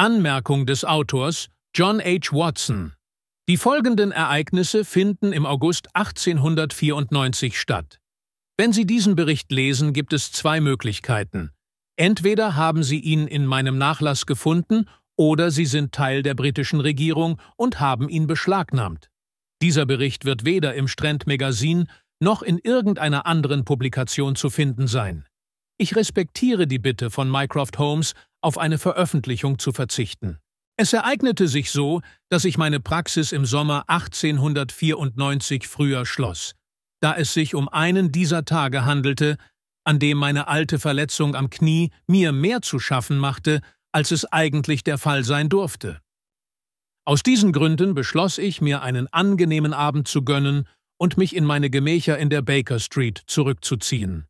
Anmerkung des Autors John H. Watson. Die folgenden Ereignisse finden im August 1894 statt. Wenn Sie diesen Bericht lesen, gibt es zwei Möglichkeiten. Entweder haben Sie ihn in meinem Nachlass gefunden oder Sie sind Teil der britischen Regierung und haben ihn beschlagnahmt. Dieser Bericht wird weder im Strand Magazin noch in irgendeiner anderen Publikation zu finden sein. Ich respektiere die Bitte von Mycroft Holmes, auf eine Veröffentlichung zu verzichten. Es ereignete sich so, dass ich meine Praxis im Sommer 1894 früher schloss, da es sich um einen dieser Tage handelte, an dem meine alte Verletzung am Knie mir mehr zu schaffen machte, als es eigentlich der Fall sein durfte. Aus diesen Gründen beschloss ich, mir einen angenehmen Abend zu gönnen und mich in meine Gemächer in der Baker Street zurückzuziehen.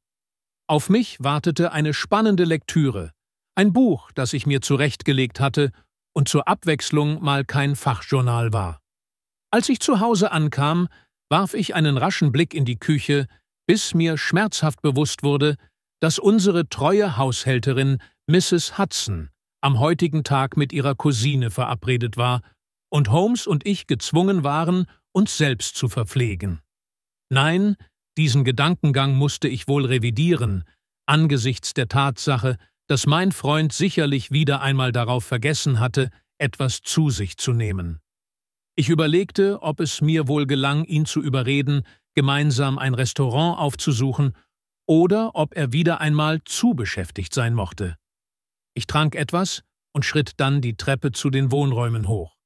Auf mich wartete eine spannende Lektüre, ein Buch, das ich mir zurechtgelegt hatte und zur Abwechslung mal kein Fachjournal war. Als ich zu Hause ankam, warf ich einen raschen Blick in die Küche, bis mir schmerzhaft bewusst wurde, dass unsere treue Haushälterin Mrs. Hudson am heutigen Tag mit ihrer Cousine verabredet war und Holmes und ich gezwungen waren, uns selbst zu verpflegen. Nein, diesen Gedankengang musste ich wohl revidieren, angesichts der Tatsache, dass mein Freund sicherlich wieder einmal darauf vergessen hatte, etwas zu sich zu nehmen. Ich überlegte, ob es mir wohl gelang, ihn zu überreden, gemeinsam ein Restaurant aufzusuchen, oder ob er wieder einmal zu beschäftigt sein mochte. Ich trank etwas und schritt dann die Treppe zu den Wohnräumen hoch.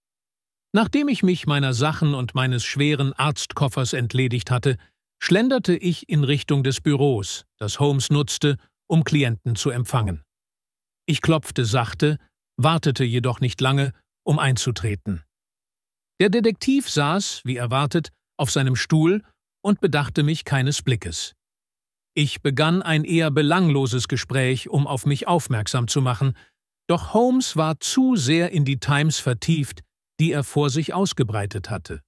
Nachdem ich mich meiner Sachen und meines schweren Arztkoffers entledigt hatte, schlenderte ich in Richtung des Büros, das Holmes nutzte, um Klienten zu empfangen. Ich klopfte sachte, wartete jedoch nicht lange, um einzutreten. Der Detektiv saß, wie erwartet, auf seinem Stuhl und bedachte mich keines Blickes. Ich begann ein eher belangloses Gespräch, um auf mich aufmerksam zu machen, doch Holmes war zu sehr in die Times vertieft, die er vor sich ausgebreitet hatte.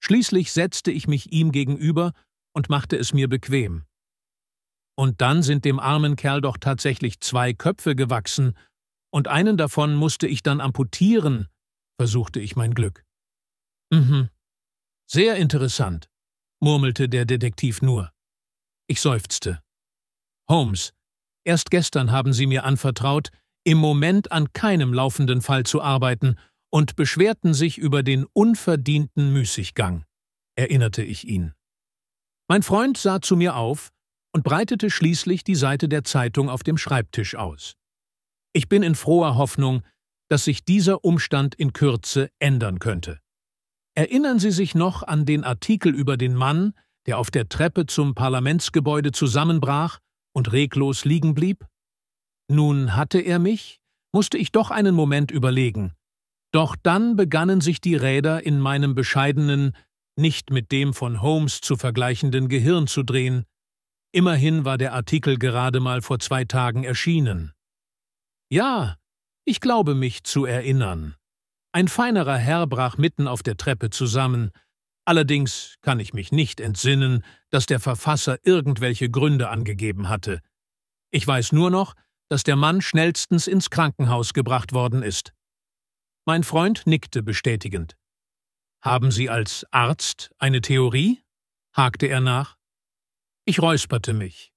Schließlich setzte ich mich ihm gegenüber und machte es mir bequem. Und dann sind dem armen Kerl doch tatsächlich zwei Köpfe gewachsen, und einen davon musste ich dann amputieren, versuchte ich mein Glück. Mhm. Sehr interessant, murmelte der Detektiv nur. Ich seufzte. Holmes, erst gestern haben Sie mir anvertraut, im Moment an keinem laufenden Fall zu arbeiten und beschwerten sich über den unverdienten Müßiggang, erinnerte ich ihn. Mein Freund sah zu mir auf, und breitete schließlich die Seite der Zeitung auf dem Schreibtisch aus. Ich bin in froher Hoffnung, dass sich dieser Umstand in Kürze ändern könnte. Erinnern Sie sich noch an den Artikel über den Mann, der auf der Treppe zum Parlamentsgebäude zusammenbrach und reglos liegen blieb? Nun hatte er mich, musste ich doch einen Moment überlegen. Doch dann begannen sich die Räder in meinem bescheidenen, nicht mit dem von Holmes zu vergleichenden Gehirn zu drehen, Immerhin war der Artikel gerade mal vor zwei Tagen erschienen. Ja, ich glaube mich zu erinnern. Ein feinerer Herr brach mitten auf der Treppe zusammen, allerdings kann ich mich nicht entsinnen, dass der Verfasser irgendwelche Gründe angegeben hatte. Ich weiß nur noch, dass der Mann schnellstens ins Krankenhaus gebracht worden ist. Mein Freund nickte bestätigend. Haben Sie als Arzt eine Theorie? hakte er nach. Ich räusperte mich.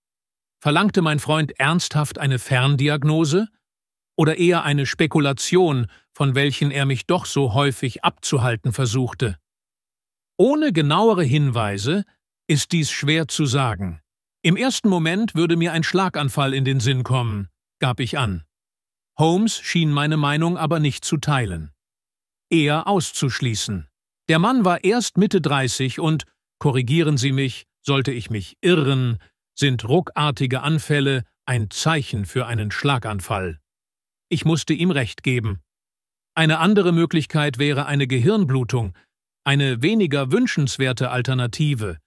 Verlangte mein Freund ernsthaft eine Ferndiagnose? Oder eher eine Spekulation, von welchen er mich doch so häufig abzuhalten versuchte? Ohne genauere Hinweise ist dies schwer zu sagen. Im ersten Moment würde mir ein Schlaganfall in den Sinn kommen, gab ich an. Holmes schien meine Meinung aber nicht zu teilen. Eher auszuschließen. Der Mann war erst Mitte 30 und, korrigieren Sie mich, sollte ich mich irren, sind ruckartige Anfälle ein Zeichen für einen Schlaganfall. Ich musste ihm recht geben. Eine andere Möglichkeit wäre eine Gehirnblutung, eine weniger wünschenswerte Alternative.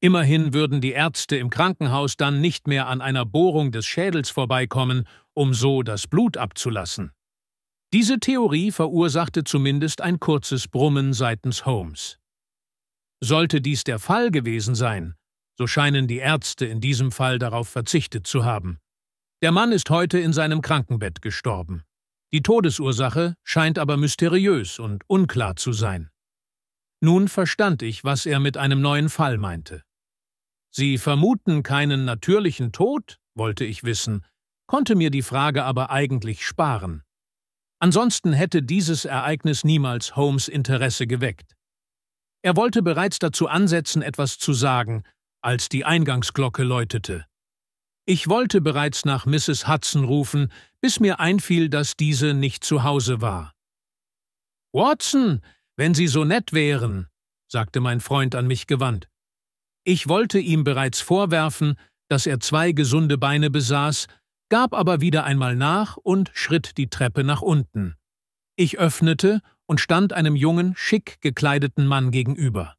Immerhin würden die Ärzte im Krankenhaus dann nicht mehr an einer Bohrung des Schädels vorbeikommen, um so das Blut abzulassen. Diese Theorie verursachte zumindest ein kurzes Brummen seitens Holmes. Sollte dies der Fall gewesen sein, so scheinen die Ärzte in diesem Fall darauf verzichtet zu haben. Der Mann ist heute in seinem Krankenbett gestorben. Die Todesursache scheint aber mysteriös und unklar zu sein. Nun verstand ich, was er mit einem neuen Fall meinte. Sie vermuten keinen natürlichen Tod? wollte ich wissen, konnte mir die Frage aber eigentlich sparen. Ansonsten hätte dieses Ereignis niemals Holmes Interesse geweckt. Er wollte bereits dazu ansetzen, etwas zu sagen, als die Eingangsglocke läutete. Ich wollte bereits nach Mrs. Hudson rufen, bis mir einfiel, dass diese nicht zu Hause war. Watson, wenn Sie so nett wären, sagte mein Freund an mich gewandt. Ich wollte ihm bereits vorwerfen, dass er zwei gesunde Beine besaß, gab aber wieder einmal nach und schritt die Treppe nach unten. Ich öffnete und stand einem jungen, schick gekleideten Mann gegenüber.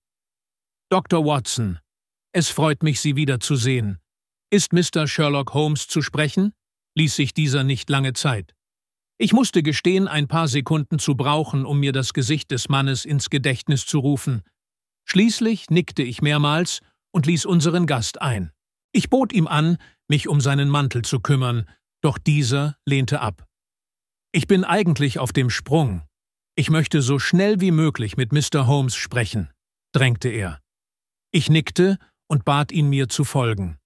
Dr. Watson, es freut mich, Sie wiederzusehen. Ist Mr. Sherlock Holmes zu sprechen? ließ sich dieser nicht lange Zeit. Ich musste gestehen, ein paar Sekunden zu brauchen, um mir das Gesicht des Mannes ins Gedächtnis zu rufen. Schließlich nickte ich mehrmals und ließ unseren Gast ein. Ich bot ihm an, mich um seinen Mantel zu kümmern, doch dieser lehnte ab. Ich bin eigentlich auf dem Sprung, ich möchte so schnell wie möglich mit Mr. Holmes sprechen, drängte er. Ich nickte und bat ihn, mir zu folgen.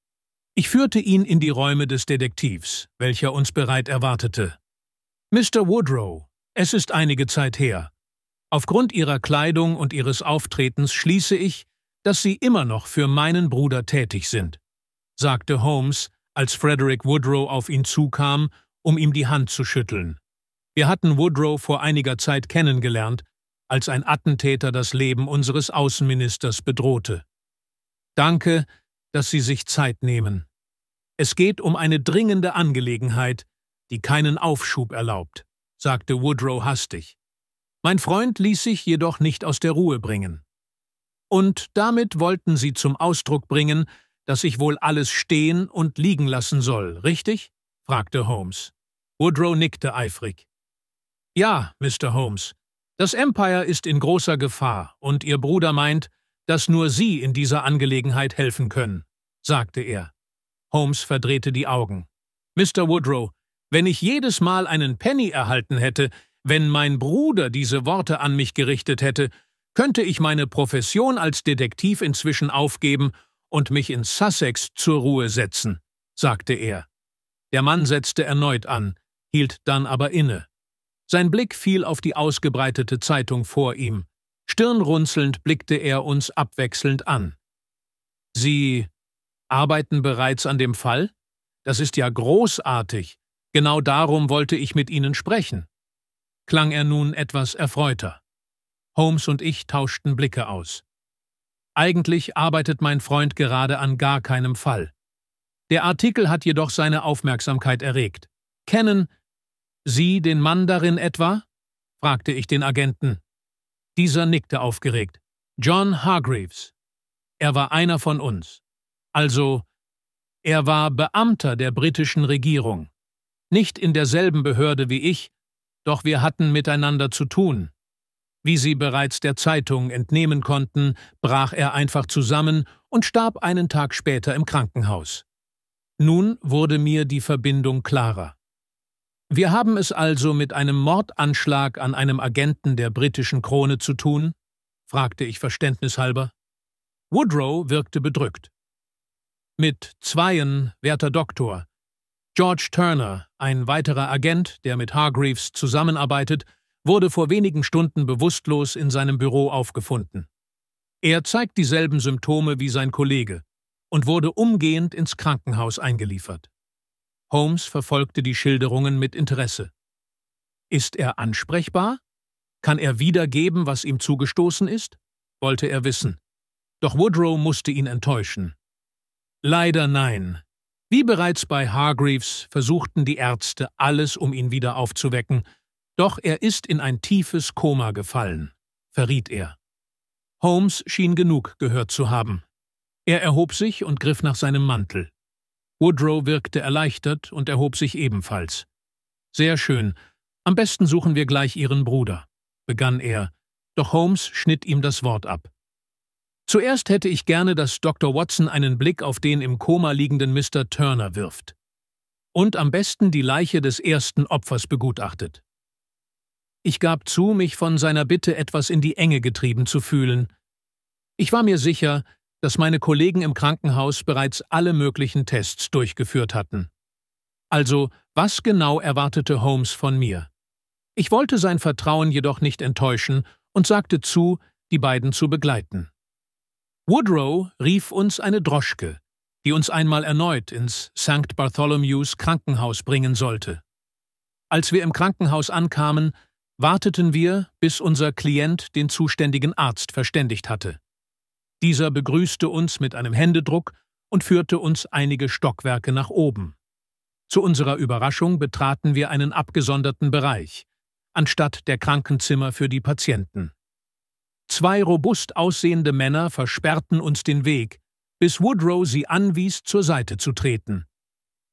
Ich führte ihn in die Räume des Detektivs, welcher uns bereit erwartete. Mr. Woodrow, es ist einige Zeit her. Aufgrund ihrer Kleidung und ihres Auftretens schließe ich, dass Sie immer noch für meinen Bruder tätig sind, sagte Holmes, als Frederick Woodrow auf ihn zukam, um ihm die Hand zu schütteln. Wir hatten Woodrow vor einiger Zeit kennengelernt, als ein Attentäter das Leben unseres Außenministers bedrohte. Danke, dass Sie sich Zeit nehmen. Es geht um eine dringende Angelegenheit, die keinen Aufschub erlaubt, sagte Woodrow hastig. Mein Freund ließ sich jedoch nicht aus der Ruhe bringen. Und damit wollten Sie zum Ausdruck bringen, dass ich wohl alles stehen und liegen lassen soll, richtig? fragte Holmes. Woodrow nickte eifrig. Ja, Mr. Holmes, das Empire ist in großer Gefahr und Ihr Bruder meint, dass nur Sie in dieser Angelegenheit helfen können, sagte er. Holmes verdrehte die Augen. Mr. Woodrow, wenn ich jedes Mal einen Penny erhalten hätte, wenn mein Bruder diese Worte an mich gerichtet hätte, könnte ich meine Profession als Detektiv inzwischen aufgeben und mich in Sussex zur Ruhe setzen, sagte er. Der Mann setzte erneut an, hielt dann aber inne. Sein Blick fiel auf die ausgebreitete Zeitung vor ihm. Stirnrunzelnd blickte er uns abwechselnd an. Sie arbeiten bereits an dem Fall? Das ist ja großartig. Genau darum wollte ich mit Ihnen sprechen. Klang er nun etwas erfreuter. Holmes und ich tauschten Blicke aus. Eigentlich arbeitet mein Freund gerade an gar keinem Fall. Der Artikel hat jedoch seine Aufmerksamkeit erregt. Kennen Sie den Mann darin etwa? fragte ich den Agenten. Dieser nickte aufgeregt. John Hargreaves. Er war einer von uns. Also, er war Beamter der britischen Regierung. Nicht in derselben Behörde wie ich, doch wir hatten miteinander zu tun. Wie Sie bereits der Zeitung entnehmen konnten, brach er einfach zusammen und starb einen Tag später im Krankenhaus. Nun wurde mir die Verbindung klarer. Wir haben es also mit einem Mordanschlag an einem Agenten der britischen Krone zu tun? fragte ich verständnishalber. Woodrow wirkte bedrückt. Mit zweien, werter Doktor. George Turner, ein weiterer Agent, der mit Hargreaves zusammenarbeitet, wurde vor wenigen Stunden bewusstlos in seinem Büro aufgefunden. Er zeigt dieselben Symptome wie sein Kollege und wurde umgehend ins Krankenhaus eingeliefert. Holmes verfolgte die Schilderungen mit Interesse. Ist er ansprechbar? Kann er wiedergeben, was ihm zugestoßen ist? wollte er wissen. Doch Woodrow musste ihn enttäuschen. Leider nein. Wie bereits bei Hargreaves versuchten die Ärzte alles, um ihn wieder aufzuwecken, doch er ist in ein tiefes Koma gefallen, verriet er. Holmes schien genug gehört zu haben. Er erhob sich und griff nach seinem Mantel. Woodrow wirkte erleichtert und erhob sich ebenfalls. Sehr schön. Am besten suchen wir gleich Ihren Bruder, begann er, doch Holmes schnitt ihm das Wort ab. Zuerst hätte ich gerne, dass Dr. Watson einen Blick auf den im Koma liegenden Mr. Turner wirft. Und am besten die Leiche des ersten Opfers begutachtet. Ich gab zu, mich von seiner Bitte etwas in die Enge getrieben zu fühlen. Ich war mir sicher, dass meine Kollegen im Krankenhaus bereits alle möglichen Tests durchgeführt hatten. Also, was genau erwartete Holmes von mir? Ich wollte sein Vertrauen jedoch nicht enttäuschen und sagte zu, die beiden zu begleiten. Woodrow rief uns eine Droschke, die uns einmal erneut ins St. Bartholomews Krankenhaus bringen sollte. Als wir im Krankenhaus ankamen, warteten wir, bis unser Klient den zuständigen Arzt verständigt hatte. Dieser begrüßte uns mit einem Händedruck und führte uns einige Stockwerke nach oben. Zu unserer Überraschung betraten wir einen abgesonderten Bereich, anstatt der Krankenzimmer für die Patienten. Zwei robust aussehende Männer versperrten uns den Weg, bis Woodrow sie anwies, zur Seite zu treten.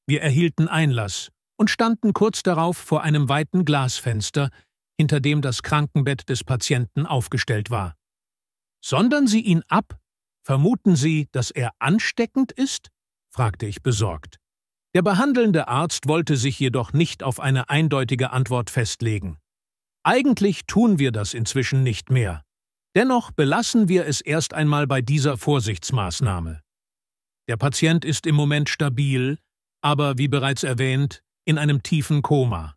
Wir erhielten Einlass und standen kurz darauf vor einem weiten Glasfenster, hinter dem das Krankenbett des Patienten aufgestellt war. Sondern Sie ihn ab? Vermuten Sie, dass er ansteckend ist? fragte ich besorgt. Der behandelnde Arzt wollte sich jedoch nicht auf eine eindeutige Antwort festlegen. Eigentlich tun wir das inzwischen nicht mehr. Dennoch belassen wir es erst einmal bei dieser Vorsichtsmaßnahme. Der Patient ist im Moment stabil, aber wie bereits erwähnt, in einem tiefen Koma.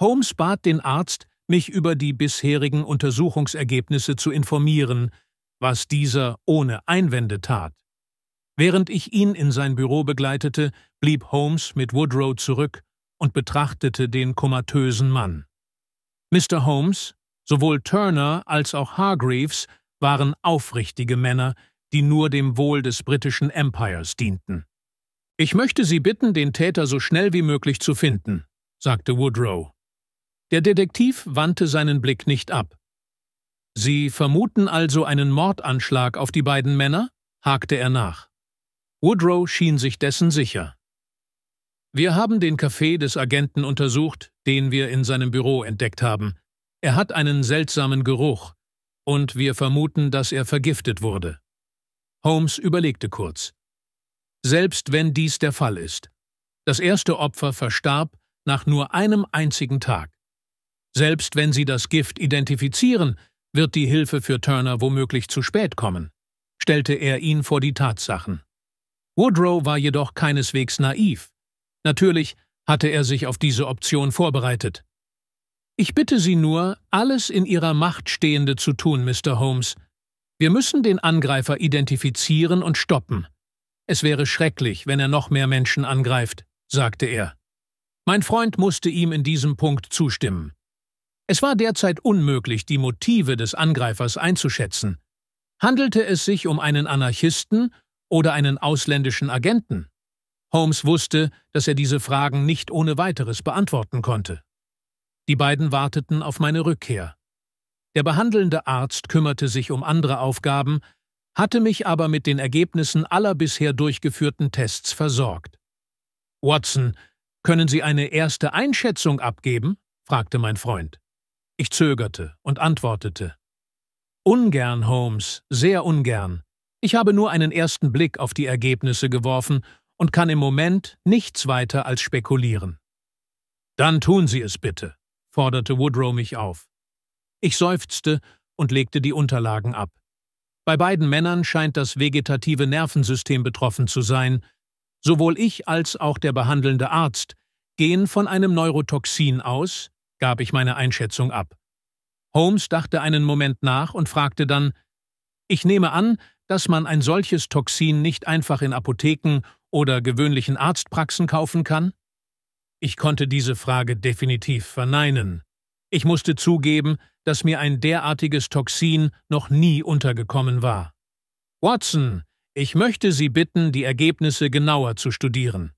Holmes bat den Arzt, mich über die bisherigen Untersuchungsergebnisse zu informieren, was dieser ohne Einwände tat. Während ich ihn in sein Büro begleitete, blieb Holmes mit Woodrow zurück und betrachtete den komatösen Mann. Mr. Holmes, sowohl Turner als auch Hargreaves waren aufrichtige Männer, die nur dem Wohl des britischen Empires dienten. Ich möchte Sie bitten, den Täter so schnell wie möglich zu finden, sagte Woodrow. Der Detektiv wandte seinen Blick nicht ab. Sie vermuten also einen Mordanschlag auf die beiden Männer? hakte er nach. Woodrow schien sich dessen sicher. Wir haben den Café des Agenten untersucht, den wir in seinem Büro entdeckt haben. Er hat einen seltsamen Geruch, und wir vermuten, dass er vergiftet wurde. Holmes überlegte kurz. Selbst wenn dies der Fall ist. Das erste Opfer verstarb nach nur einem einzigen Tag. Selbst wenn sie das Gift identifizieren, wird die Hilfe für Turner womöglich zu spät kommen, stellte er ihn vor die Tatsachen. Woodrow war jedoch keineswegs naiv. Natürlich hatte er sich auf diese Option vorbereitet. Ich bitte Sie nur, alles in Ihrer Macht Stehende zu tun, Mr. Holmes. Wir müssen den Angreifer identifizieren und stoppen. Es wäre schrecklich, wenn er noch mehr Menschen angreift, sagte er. Mein Freund musste ihm in diesem Punkt zustimmen. Es war derzeit unmöglich, die Motive des Angreifers einzuschätzen. Handelte es sich um einen Anarchisten oder einen ausländischen Agenten? Holmes wusste, dass er diese Fragen nicht ohne weiteres beantworten konnte. Die beiden warteten auf meine Rückkehr. Der behandelnde Arzt kümmerte sich um andere Aufgaben, hatte mich aber mit den Ergebnissen aller bisher durchgeführten Tests versorgt. Watson, können Sie eine erste Einschätzung abgeben? fragte mein Freund. Ich zögerte und antwortete. Ungern, Holmes, sehr ungern. Ich habe nur einen ersten Blick auf die Ergebnisse geworfen und kann im Moment nichts weiter als spekulieren. Dann tun Sie es bitte, forderte Woodrow mich auf. Ich seufzte und legte die Unterlagen ab. Bei beiden Männern scheint das vegetative Nervensystem betroffen zu sein. Sowohl ich als auch der behandelnde Arzt gehen von einem Neurotoxin aus, gab ich meine Einschätzung ab. Holmes dachte einen Moment nach und fragte dann Ich nehme an, dass man ein solches Toxin nicht einfach in Apotheken oder gewöhnlichen Arztpraxen kaufen kann? Ich konnte diese Frage definitiv verneinen. Ich musste zugeben, dass mir ein derartiges Toxin noch nie untergekommen war. Watson, ich möchte Sie bitten, die Ergebnisse genauer zu studieren.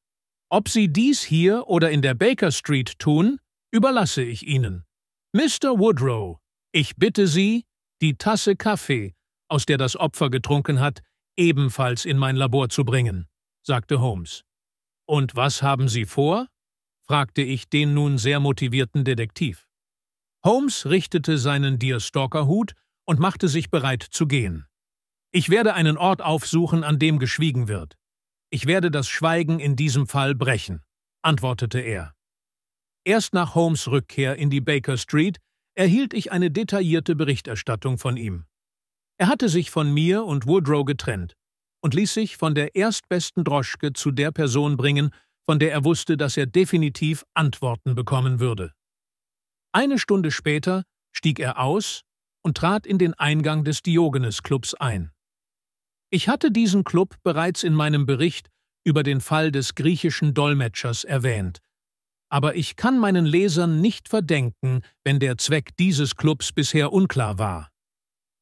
Ob Sie dies hier oder in der Baker Street tun, überlasse ich Ihnen. Mr. Woodrow, ich bitte Sie, die Tasse Kaffee, aus der das Opfer getrunken hat, ebenfalls in mein Labor zu bringen, sagte Holmes. Und was haben Sie vor? fragte ich den nun sehr motivierten Detektiv. Holmes richtete seinen Deerstalker-Hut und machte sich bereit zu gehen. Ich werde einen Ort aufsuchen, an dem geschwiegen wird. Ich werde das Schweigen in diesem Fall brechen, antwortete er. Erst nach Holmes Rückkehr in die Baker Street erhielt ich eine detaillierte Berichterstattung von ihm. Er hatte sich von mir und Woodrow getrennt und ließ sich von der erstbesten Droschke zu der Person bringen, von der er wusste, dass er definitiv Antworten bekommen würde. Eine Stunde später stieg er aus und trat in den Eingang des Diogenes-Clubs ein. Ich hatte diesen Club bereits in meinem Bericht über den Fall des griechischen Dolmetschers erwähnt, aber ich kann meinen Lesern nicht verdenken, wenn der Zweck dieses Clubs bisher unklar war.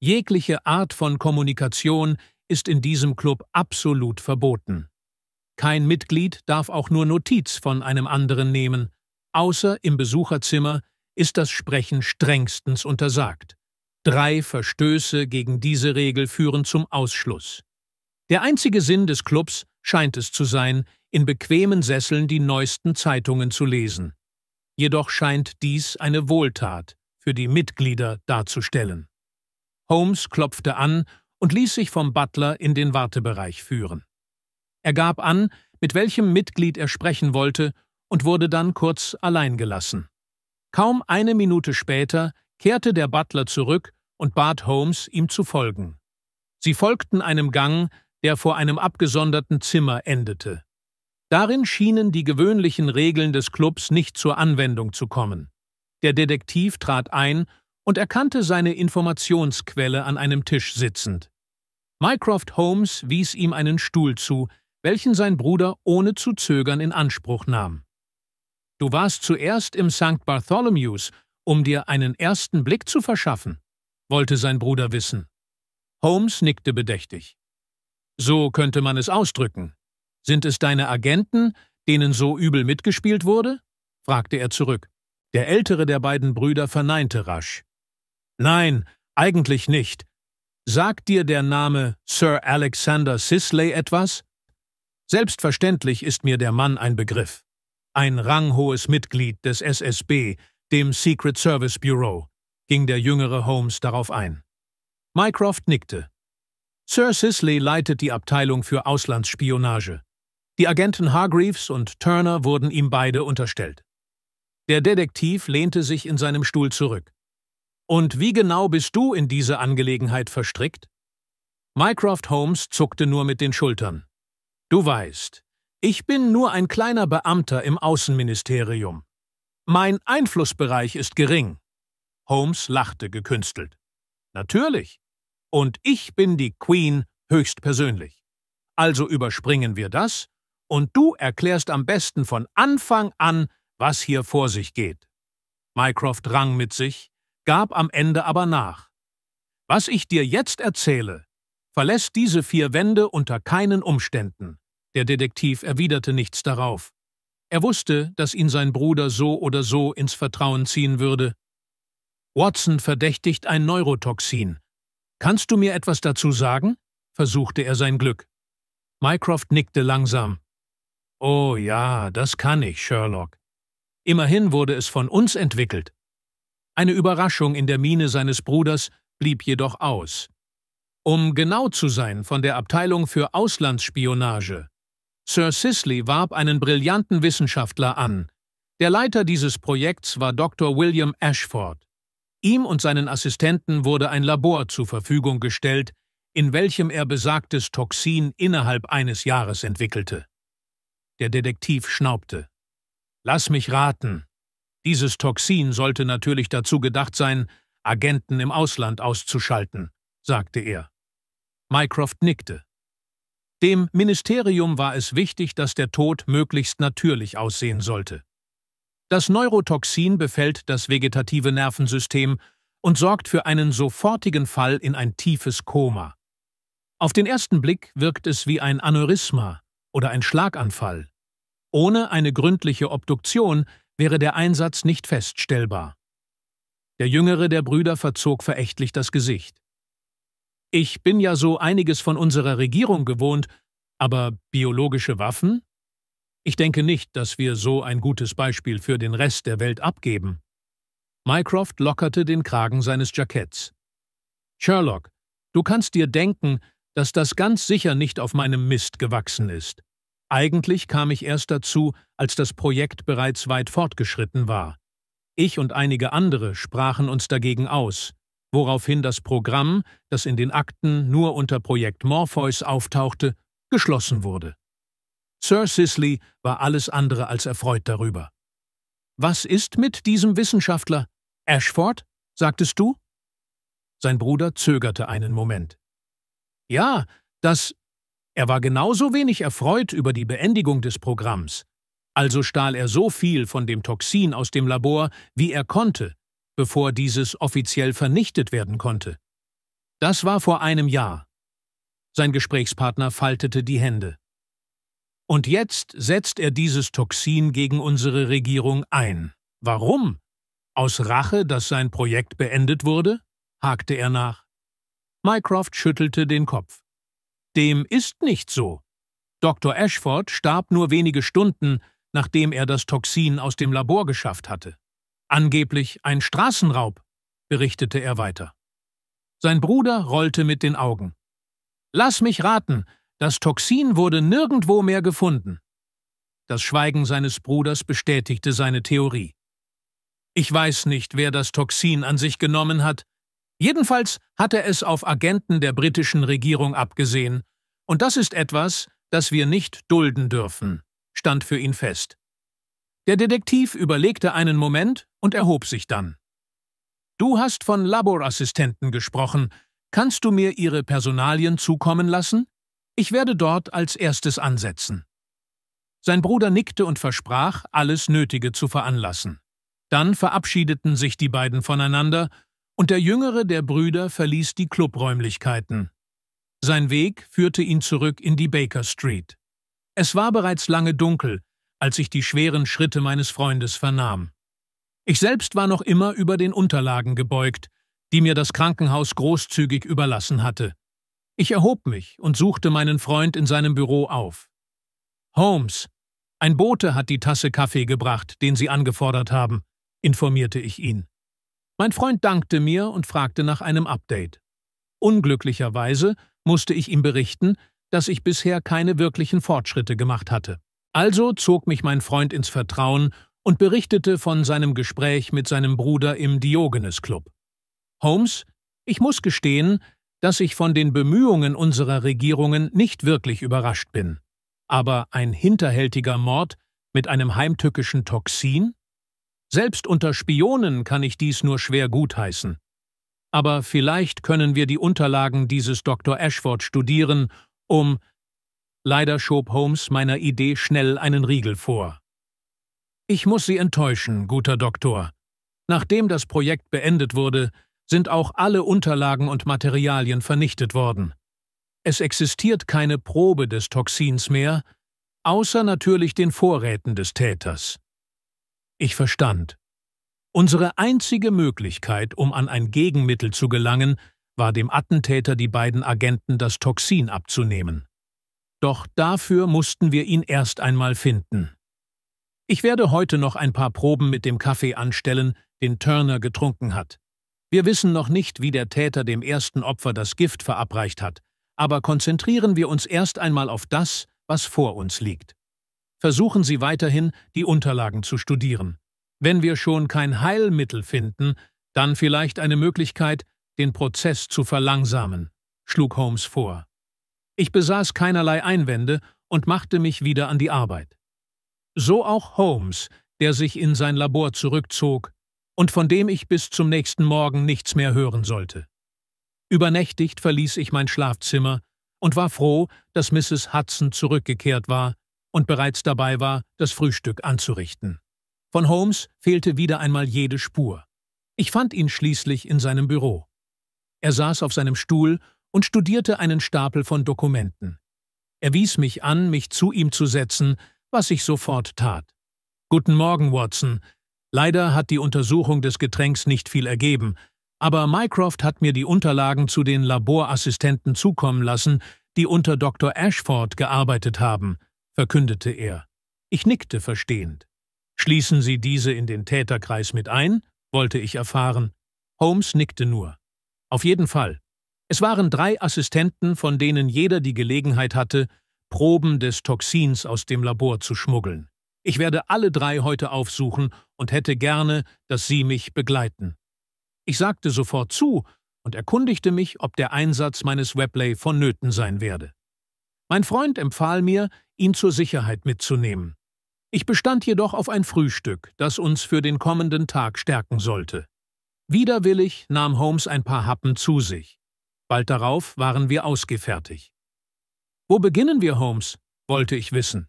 Jegliche Art von Kommunikation ist in diesem Club absolut verboten. Kein Mitglied darf auch nur Notiz von einem anderen nehmen, außer im Besucherzimmer ist das Sprechen strengstens untersagt. Drei Verstöße gegen diese Regel führen zum Ausschluss. Der einzige Sinn des Clubs scheint es zu sein, in bequemen Sesseln die neuesten Zeitungen zu lesen. Jedoch scheint dies eine Wohltat für die Mitglieder darzustellen. Holmes klopfte an und ließ sich vom Butler in den Wartebereich führen. Er gab an, mit welchem Mitglied er sprechen wollte, und wurde dann kurz allein gelassen. Kaum eine Minute später kehrte der Butler zurück und bat Holmes, ihm zu folgen. Sie folgten einem Gang, der vor einem abgesonderten Zimmer endete. Darin schienen die gewöhnlichen Regeln des Clubs nicht zur Anwendung zu kommen. Der Detektiv trat ein und erkannte seine Informationsquelle an einem Tisch sitzend. Mycroft Holmes wies ihm einen Stuhl zu, welchen sein Bruder ohne zu zögern in Anspruch nahm. Du warst zuerst im St. Bartholomew's, um dir einen ersten Blick zu verschaffen, wollte sein Bruder wissen. Holmes nickte bedächtig. So könnte man es ausdrücken, sind es deine Agenten, denen so übel mitgespielt wurde? fragte er zurück. Der ältere der beiden Brüder verneinte rasch. Nein, eigentlich nicht. Sagt dir der Name Sir Alexander Sisley etwas? Selbstverständlich ist mir der Mann ein Begriff. Ein ranghohes Mitglied des SSB, dem Secret Service Bureau, ging der jüngere Holmes darauf ein. Mycroft nickte. Sir Sisley leitet die Abteilung für Auslandsspionage. Die Agenten Hargreaves und Turner wurden ihm beide unterstellt. Der Detektiv lehnte sich in seinem Stuhl zurück. Und wie genau bist du in diese Angelegenheit verstrickt? Mycroft Holmes zuckte nur mit den Schultern. Du weißt, ich bin nur ein kleiner Beamter im Außenministerium. Mein Einflussbereich ist gering. Holmes lachte gekünstelt. Natürlich. Und ich bin die Queen höchstpersönlich. Also überspringen wir das und du erklärst am besten von Anfang an, was hier vor sich geht. Mycroft rang mit sich, gab am Ende aber nach. Was ich dir jetzt erzähle, verlässt diese vier Wände unter keinen Umständen. Der Detektiv erwiderte nichts darauf. Er wusste, dass ihn sein Bruder so oder so ins Vertrauen ziehen würde. Watson verdächtigt ein Neurotoxin. Kannst du mir etwas dazu sagen? versuchte er sein Glück. Mycroft nickte langsam. Oh ja, das kann ich, Sherlock. Immerhin wurde es von uns entwickelt. Eine Überraschung in der Miene seines Bruders blieb jedoch aus. Um genau zu sein, von der Abteilung für Auslandsspionage. Sir Sisley warb einen brillanten Wissenschaftler an. Der Leiter dieses Projekts war Dr. William Ashford. Ihm und seinen Assistenten wurde ein Labor zur Verfügung gestellt, in welchem er besagtes Toxin innerhalb eines Jahres entwickelte. Der Detektiv schnaubte. Lass mich raten. Dieses Toxin sollte natürlich dazu gedacht sein, Agenten im Ausland auszuschalten, sagte er. Mycroft nickte. Dem Ministerium war es wichtig, dass der Tod möglichst natürlich aussehen sollte. Das Neurotoxin befällt das vegetative Nervensystem und sorgt für einen sofortigen Fall in ein tiefes Koma. Auf den ersten Blick wirkt es wie ein Aneurysma, oder ein Schlaganfall. Ohne eine gründliche Obduktion wäre der Einsatz nicht feststellbar. Der jüngere der Brüder verzog verächtlich das Gesicht. Ich bin ja so einiges von unserer Regierung gewohnt, aber biologische Waffen? Ich denke nicht, dass wir so ein gutes Beispiel für den Rest der Welt abgeben. Mycroft lockerte den Kragen seines Jacketts. Sherlock, du kannst dir denken, dass das ganz sicher nicht auf meinem Mist gewachsen ist. Eigentlich kam ich erst dazu, als das Projekt bereits weit fortgeschritten war. Ich und einige andere sprachen uns dagegen aus, woraufhin das Programm, das in den Akten nur unter Projekt Morpheus auftauchte, geschlossen wurde. Sir Sisley war alles andere als erfreut darüber. Was ist mit diesem Wissenschaftler? Ashford? sagtest du? Sein Bruder zögerte einen Moment. Ja, das er war genauso wenig erfreut über die Beendigung des Programms, also stahl er so viel von dem Toxin aus dem Labor, wie er konnte, bevor dieses offiziell vernichtet werden konnte. Das war vor einem Jahr. Sein Gesprächspartner faltete die Hände. Und jetzt setzt er dieses Toxin gegen unsere Regierung ein. Warum? Aus Rache, dass sein Projekt beendet wurde? hakte er nach. Mycroft schüttelte den Kopf. Dem ist nicht so. Dr. Ashford starb nur wenige Stunden, nachdem er das Toxin aus dem Labor geschafft hatte. Angeblich ein Straßenraub, berichtete er weiter. Sein Bruder rollte mit den Augen. Lass mich raten, das Toxin wurde nirgendwo mehr gefunden. Das Schweigen seines Bruders bestätigte seine Theorie. Ich weiß nicht, wer das Toxin an sich genommen hat, Jedenfalls hat er es auf Agenten der britischen Regierung abgesehen, und das ist etwas, das wir nicht dulden dürfen, stand für ihn fest. Der Detektiv überlegte einen Moment und erhob sich dann. Du hast von Laborassistenten gesprochen. Kannst du mir ihre Personalien zukommen lassen? Ich werde dort als erstes ansetzen. Sein Bruder nickte und versprach, alles Nötige zu veranlassen. Dann verabschiedeten sich die beiden voneinander und der jüngere der Brüder verließ die Clubräumlichkeiten. Sein Weg führte ihn zurück in die Baker Street. Es war bereits lange dunkel, als ich die schweren Schritte meines Freundes vernahm. Ich selbst war noch immer über den Unterlagen gebeugt, die mir das Krankenhaus großzügig überlassen hatte. Ich erhob mich und suchte meinen Freund in seinem Büro auf. Holmes, ein Bote hat die Tasse Kaffee gebracht, den Sie angefordert haben, informierte ich ihn. Mein Freund dankte mir und fragte nach einem Update. Unglücklicherweise musste ich ihm berichten, dass ich bisher keine wirklichen Fortschritte gemacht hatte. Also zog mich mein Freund ins Vertrauen und berichtete von seinem Gespräch mit seinem Bruder im Diogenes Club. Holmes, ich muss gestehen, dass ich von den Bemühungen unserer Regierungen nicht wirklich überrascht bin. Aber ein hinterhältiger Mord mit einem heimtückischen Toxin? Selbst unter Spionen kann ich dies nur schwer gutheißen. Aber vielleicht können wir die Unterlagen dieses Dr. Ashford studieren, um… Leider schob Holmes meiner Idee schnell einen Riegel vor. Ich muss Sie enttäuschen, guter Doktor. Nachdem das Projekt beendet wurde, sind auch alle Unterlagen und Materialien vernichtet worden. Es existiert keine Probe des Toxins mehr, außer natürlich den Vorräten des Täters. Ich verstand. Unsere einzige Möglichkeit, um an ein Gegenmittel zu gelangen, war dem Attentäter die beiden Agenten das Toxin abzunehmen. Doch dafür mussten wir ihn erst einmal finden. Ich werde heute noch ein paar Proben mit dem Kaffee anstellen, den Turner getrunken hat. Wir wissen noch nicht, wie der Täter dem ersten Opfer das Gift verabreicht hat, aber konzentrieren wir uns erst einmal auf das, was vor uns liegt versuchen Sie weiterhin, die Unterlagen zu studieren. Wenn wir schon kein Heilmittel finden, dann vielleicht eine Möglichkeit, den Prozess zu verlangsamen, schlug Holmes vor. Ich besaß keinerlei Einwände und machte mich wieder an die Arbeit. So auch Holmes, der sich in sein Labor zurückzog und von dem ich bis zum nächsten Morgen nichts mehr hören sollte. Übernächtigt verließ ich mein Schlafzimmer und war froh, dass Mrs. Hudson zurückgekehrt war, und bereits dabei war, das Frühstück anzurichten. Von Holmes fehlte wieder einmal jede Spur. Ich fand ihn schließlich in seinem Büro. Er saß auf seinem Stuhl und studierte einen Stapel von Dokumenten. Er wies mich an, mich zu ihm zu setzen, was ich sofort tat. Guten Morgen, Watson. Leider hat die Untersuchung des Getränks nicht viel ergeben, aber Mycroft hat mir die Unterlagen zu den Laborassistenten zukommen lassen, die unter Dr. Ashford gearbeitet haben verkündete er. Ich nickte verstehend. Schließen Sie diese in den Täterkreis mit ein? wollte ich erfahren. Holmes nickte nur. Auf jeden Fall. Es waren drei Assistenten, von denen jeder die Gelegenheit hatte, Proben des Toxins aus dem Labor zu schmuggeln. Ich werde alle drei heute aufsuchen und hätte gerne, dass Sie mich begleiten. Ich sagte sofort zu und erkundigte mich, ob der Einsatz meines Webley vonnöten sein werde. Mein Freund empfahl mir, ihn zur Sicherheit mitzunehmen. Ich bestand jedoch auf ein Frühstück, das uns für den kommenden Tag stärken sollte. Widerwillig nahm Holmes ein paar Happen zu sich. Bald darauf waren wir ausgefertigt. Wo beginnen wir, Holmes? wollte ich wissen.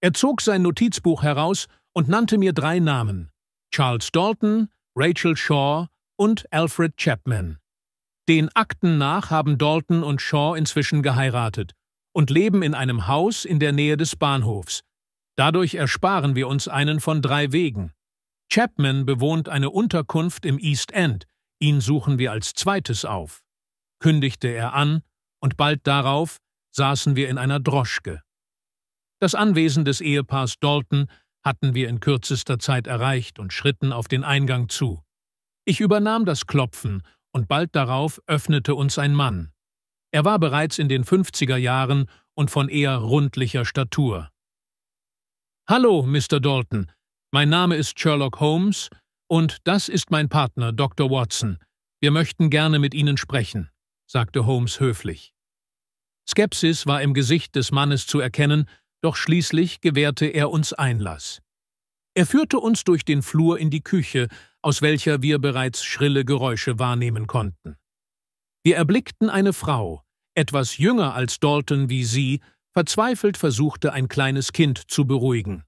Er zog sein Notizbuch heraus und nannte mir drei Namen Charles Dalton, Rachel Shaw und Alfred Chapman. Den Akten nach haben Dalton und Shaw inzwischen geheiratet und leben in einem Haus in der Nähe des Bahnhofs. Dadurch ersparen wir uns einen von drei Wegen. Chapman bewohnt eine Unterkunft im East End, ihn suchen wir als zweites auf. Kündigte er an, und bald darauf saßen wir in einer Droschke. Das Anwesen des Ehepaars Dalton hatten wir in kürzester Zeit erreicht und schritten auf den Eingang zu. Ich übernahm das Klopfen, und bald darauf öffnete uns ein Mann. Er war bereits in den 50er Jahren und von eher rundlicher Statur. Hallo, Mr. Dalton. Mein Name ist Sherlock Holmes und das ist mein Partner, Dr. Watson. Wir möchten gerne mit Ihnen sprechen, sagte Holmes höflich. Skepsis war im Gesicht des Mannes zu erkennen, doch schließlich gewährte er uns Einlass. Er führte uns durch den Flur in die Küche, aus welcher wir bereits schrille Geräusche wahrnehmen konnten. Wir erblickten eine Frau, etwas jünger als Dalton wie sie, verzweifelt versuchte, ein kleines Kind zu beruhigen.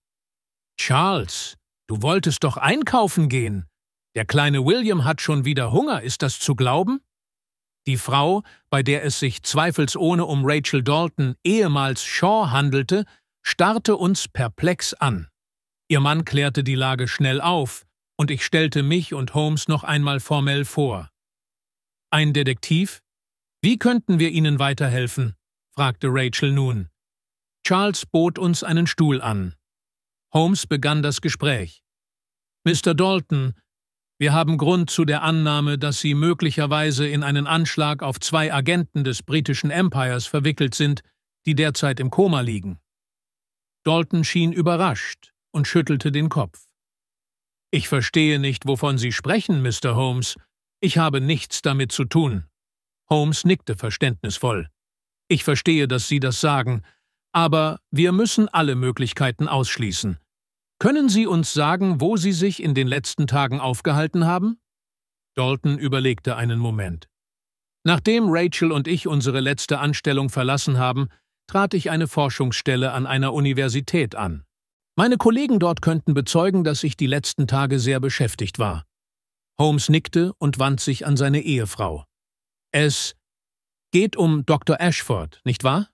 Charles, du wolltest doch einkaufen gehen. Der kleine William hat schon wieder Hunger, ist das zu glauben? Die Frau, bei der es sich zweifelsohne um Rachel Dalton, ehemals Shaw, handelte, starrte uns perplex an. Ihr Mann klärte die Lage schnell auf, und ich stellte mich und Holmes noch einmal formell vor. Ein Detektiv, wie könnten wir Ihnen weiterhelfen? fragte Rachel nun. Charles bot uns einen Stuhl an. Holmes begann das Gespräch. Mr. Dalton, wir haben Grund zu der Annahme, dass Sie möglicherweise in einen Anschlag auf zwei Agenten des britischen Empires verwickelt sind, die derzeit im Koma liegen. Dalton schien überrascht und schüttelte den Kopf. Ich verstehe nicht, wovon Sie sprechen, Mr. Holmes. Ich habe nichts damit zu tun. Holmes nickte verständnisvoll. Ich verstehe, dass Sie das sagen, aber wir müssen alle Möglichkeiten ausschließen. Können Sie uns sagen, wo Sie sich in den letzten Tagen aufgehalten haben? Dalton überlegte einen Moment. Nachdem Rachel und ich unsere letzte Anstellung verlassen haben, trat ich eine Forschungsstelle an einer Universität an. Meine Kollegen dort könnten bezeugen, dass ich die letzten Tage sehr beschäftigt war. Holmes nickte und wandte sich an seine Ehefrau. Es geht um Dr. Ashford, nicht wahr?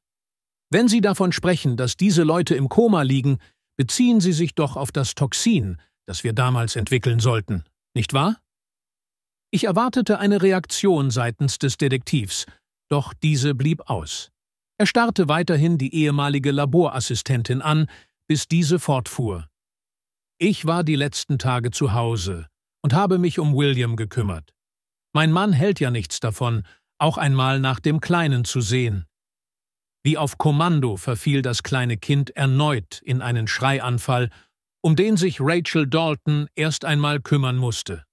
Wenn Sie davon sprechen, dass diese Leute im Koma liegen, beziehen Sie sich doch auf das Toxin, das wir damals entwickeln sollten, nicht wahr? Ich erwartete eine Reaktion seitens des Detektivs, doch diese blieb aus. Er starrte weiterhin die ehemalige Laborassistentin an, bis diese fortfuhr. Ich war die letzten Tage zu Hause und habe mich um William gekümmert. Mein Mann hält ja nichts davon, auch einmal nach dem Kleinen zu sehen. Wie auf Kommando verfiel das kleine Kind erneut in einen Schreianfall, um den sich Rachel Dalton erst einmal kümmern musste.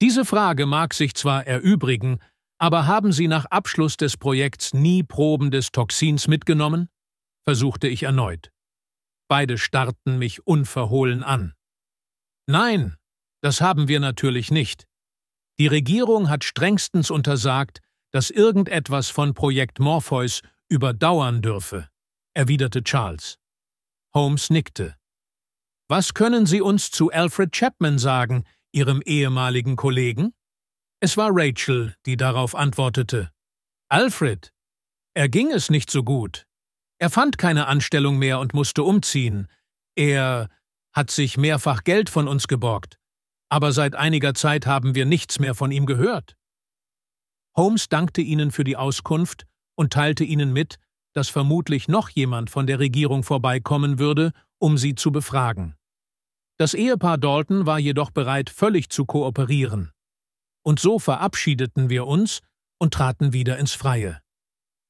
Diese Frage mag sich zwar erübrigen, aber haben Sie nach Abschluss des Projekts nie Proben des Toxins mitgenommen? versuchte ich erneut. Beide starrten mich unverhohlen an. Nein, das haben wir natürlich nicht. Die Regierung hat strengstens untersagt, dass irgendetwas von Projekt Morpheus überdauern dürfe, erwiderte Charles. Holmes nickte. Was können Sie uns zu Alfred Chapman sagen, Ihrem ehemaligen Kollegen? Es war Rachel, die darauf antwortete. Alfred. Er ging es nicht so gut. Er fand keine Anstellung mehr und musste umziehen. Er hat sich mehrfach Geld von uns geborgt aber seit einiger Zeit haben wir nichts mehr von ihm gehört. Holmes dankte ihnen für die Auskunft und teilte ihnen mit, dass vermutlich noch jemand von der Regierung vorbeikommen würde, um sie zu befragen. Das Ehepaar Dalton war jedoch bereit, völlig zu kooperieren. Und so verabschiedeten wir uns und traten wieder ins Freie.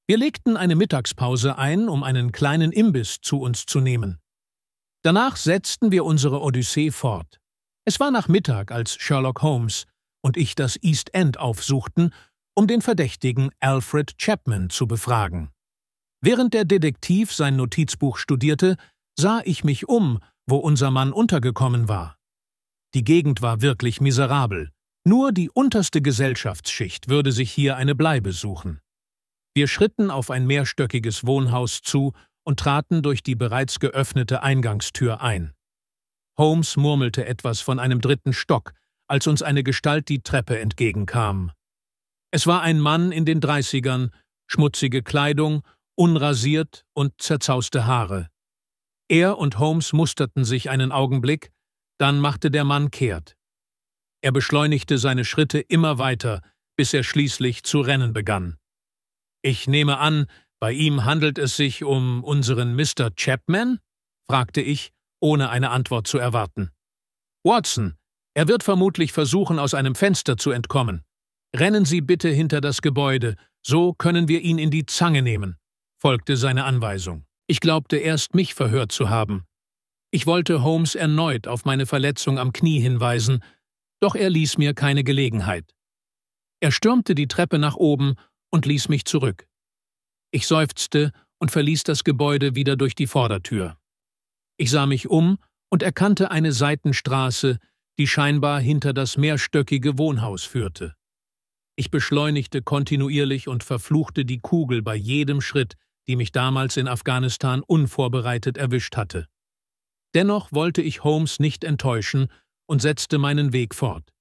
Wir legten eine Mittagspause ein, um einen kleinen Imbiss zu uns zu nehmen. Danach setzten wir unsere Odyssee fort. Es war nach Mittag, als Sherlock Holmes und ich das East End aufsuchten, um den Verdächtigen Alfred Chapman zu befragen. Während der Detektiv sein Notizbuch studierte, sah ich mich um, wo unser Mann untergekommen war. Die Gegend war wirklich miserabel. Nur die unterste Gesellschaftsschicht würde sich hier eine Bleibe suchen. Wir schritten auf ein mehrstöckiges Wohnhaus zu und traten durch die bereits geöffnete Eingangstür ein. Holmes murmelte etwas von einem dritten Stock, als uns eine Gestalt die Treppe entgegenkam. Es war ein Mann in den Dreißigern, schmutzige Kleidung, unrasiert und zerzauste Haare. Er und Holmes musterten sich einen Augenblick, dann machte der Mann kehrt. Er beschleunigte seine Schritte immer weiter, bis er schließlich zu rennen begann. Ich nehme an, bei ihm handelt es sich um unseren Mr. Chapman? fragte ich ohne eine Antwort zu erwarten. Watson, er wird vermutlich versuchen, aus einem Fenster zu entkommen. Rennen Sie bitte hinter das Gebäude, so können wir ihn in die Zange nehmen, folgte seine Anweisung. Ich glaubte erst, mich verhört zu haben. Ich wollte Holmes erneut auf meine Verletzung am Knie hinweisen, doch er ließ mir keine Gelegenheit. Er stürmte die Treppe nach oben und ließ mich zurück. Ich seufzte und verließ das Gebäude wieder durch die Vordertür. Ich sah mich um und erkannte eine Seitenstraße, die scheinbar hinter das mehrstöckige Wohnhaus führte. Ich beschleunigte kontinuierlich und verfluchte die Kugel bei jedem Schritt, die mich damals in Afghanistan unvorbereitet erwischt hatte. Dennoch wollte ich Holmes nicht enttäuschen und setzte meinen Weg fort.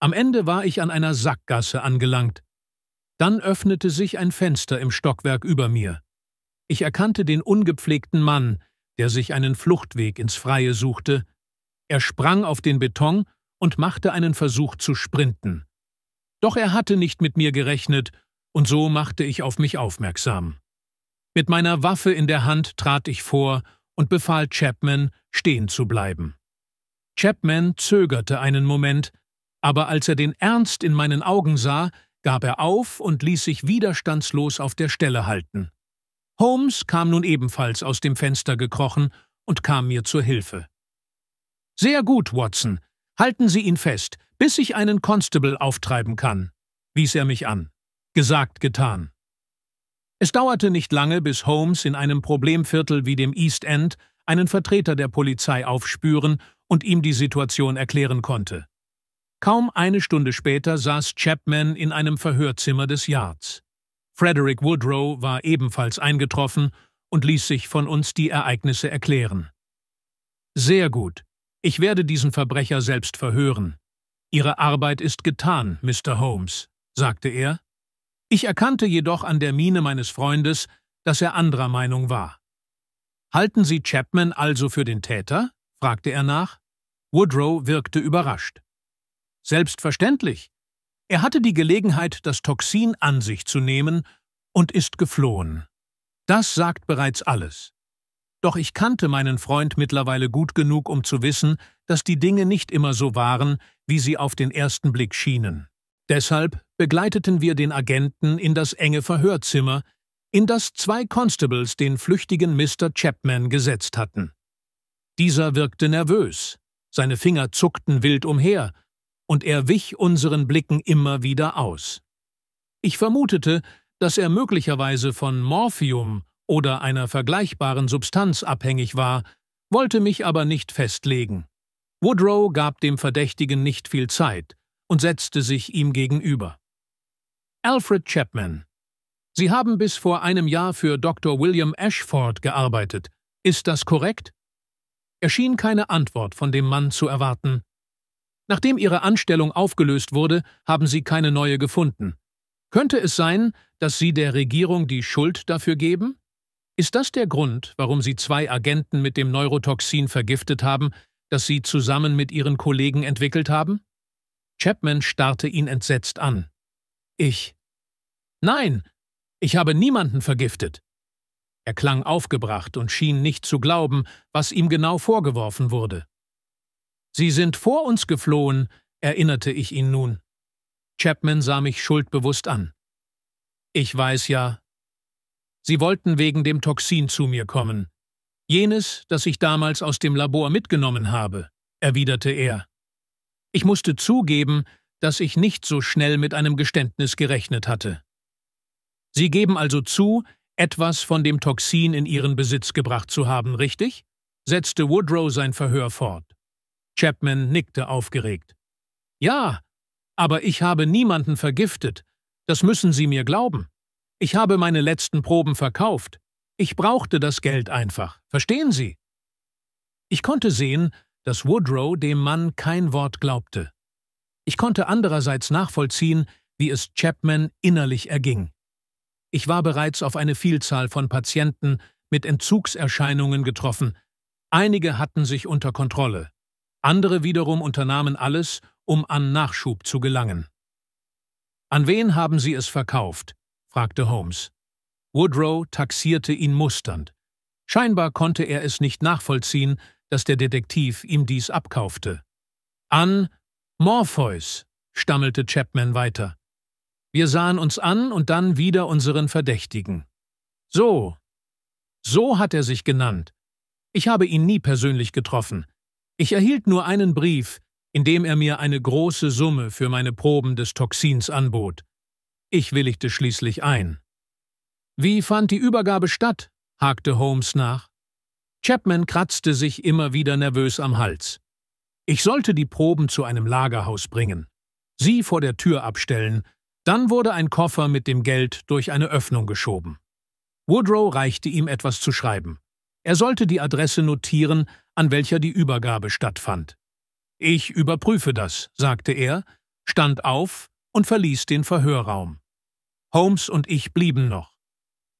Am Ende war ich an einer Sackgasse angelangt. Dann öffnete sich ein Fenster im Stockwerk über mir. Ich erkannte den ungepflegten Mann, der sich einen Fluchtweg ins Freie suchte. Er sprang auf den Beton und machte einen Versuch zu sprinten. Doch er hatte nicht mit mir gerechnet, und so machte ich auf mich aufmerksam. Mit meiner Waffe in der Hand trat ich vor und befahl Chapman, stehen zu bleiben. Chapman zögerte einen Moment, aber als er den Ernst in meinen Augen sah, gab er auf und ließ sich widerstandslos auf der Stelle halten. Holmes kam nun ebenfalls aus dem Fenster gekrochen und kam mir zur Hilfe. Sehr gut, Watson. Halten Sie ihn fest, bis ich einen Constable auftreiben kann, wies er mich an. Gesagt, getan. Es dauerte nicht lange, bis Holmes in einem Problemviertel wie dem East End einen Vertreter der Polizei aufspüren und ihm die Situation erklären konnte. Kaum eine Stunde später saß Chapman in einem Verhörzimmer des Yards. Frederick Woodrow war ebenfalls eingetroffen und ließ sich von uns die Ereignisse erklären. Sehr gut. Ich werde diesen Verbrecher selbst verhören. Ihre Arbeit ist getan, Mr. Holmes, sagte er. Ich erkannte jedoch an der Miene meines Freundes, dass er anderer Meinung war. Halten Sie Chapman also für den Täter? fragte er nach. Woodrow wirkte überrascht. Selbstverständlich. Er hatte die Gelegenheit, das Toxin an sich zu nehmen und ist geflohen. Das sagt bereits alles. Doch ich kannte meinen Freund mittlerweile gut genug, um zu wissen, dass die Dinge nicht immer so waren, wie sie auf den ersten Blick schienen. Deshalb begleiteten wir den Agenten in das enge Verhörzimmer, in das zwei Constables den flüchtigen Mr. Chapman gesetzt hatten. Dieser wirkte nervös, seine Finger zuckten wild umher, und er wich unseren Blicken immer wieder aus. Ich vermutete, dass er möglicherweise von Morphium oder einer vergleichbaren Substanz abhängig war, wollte mich aber nicht festlegen. Woodrow gab dem Verdächtigen nicht viel Zeit und setzte sich ihm gegenüber. Alfred Chapman Sie haben bis vor einem Jahr für Dr. William Ashford gearbeitet. Ist das korrekt? Er schien keine Antwort von dem Mann zu erwarten. Nachdem ihre Anstellung aufgelöst wurde, haben sie keine neue gefunden. Könnte es sein, dass sie der Regierung die Schuld dafür geben? Ist das der Grund, warum sie zwei Agenten mit dem Neurotoxin vergiftet haben, das sie zusammen mit ihren Kollegen entwickelt haben? Chapman starrte ihn entsetzt an. Ich. Nein, ich habe niemanden vergiftet. Er klang aufgebracht und schien nicht zu glauben, was ihm genau vorgeworfen wurde. Sie sind vor uns geflohen, erinnerte ich ihn nun. Chapman sah mich schuldbewusst an. Ich weiß ja. Sie wollten wegen dem Toxin zu mir kommen. Jenes, das ich damals aus dem Labor mitgenommen habe, erwiderte er. Ich musste zugeben, dass ich nicht so schnell mit einem Geständnis gerechnet hatte. Sie geben also zu, etwas von dem Toxin in Ihren Besitz gebracht zu haben, richtig? setzte Woodrow sein Verhör fort. Chapman nickte aufgeregt. Ja, aber ich habe niemanden vergiftet. Das müssen Sie mir glauben. Ich habe meine letzten Proben verkauft. Ich brauchte das Geld einfach. Verstehen Sie? Ich konnte sehen, dass Woodrow dem Mann kein Wort glaubte. Ich konnte andererseits nachvollziehen, wie es Chapman innerlich erging. Ich war bereits auf eine Vielzahl von Patienten mit Entzugserscheinungen getroffen. Einige hatten sich unter Kontrolle. Andere wiederum unternahmen alles, um an Nachschub zu gelangen. An wen haben Sie es verkauft? fragte Holmes. Woodrow taxierte ihn musternd. Scheinbar konnte er es nicht nachvollziehen, dass der Detektiv ihm dies abkaufte. An Morpheus, stammelte Chapman weiter. Wir sahen uns an und dann wieder unseren Verdächtigen. So. So hat er sich genannt. Ich habe ihn nie persönlich getroffen. Ich erhielt nur einen Brief, in dem er mir eine große Summe für meine Proben des Toxins anbot. Ich willigte schließlich ein. Wie fand die Übergabe statt? hakte Holmes nach. Chapman kratzte sich immer wieder nervös am Hals. Ich sollte die Proben zu einem Lagerhaus bringen, sie vor der Tür abstellen, dann wurde ein Koffer mit dem Geld durch eine Öffnung geschoben. Woodrow reichte ihm etwas zu schreiben. Er sollte die Adresse notieren, an welcher die Übergabe stattfand. Ich überprüfe das, sagte er, stand auf und verließ den Verhörraum. Holmes und ich blieben noch.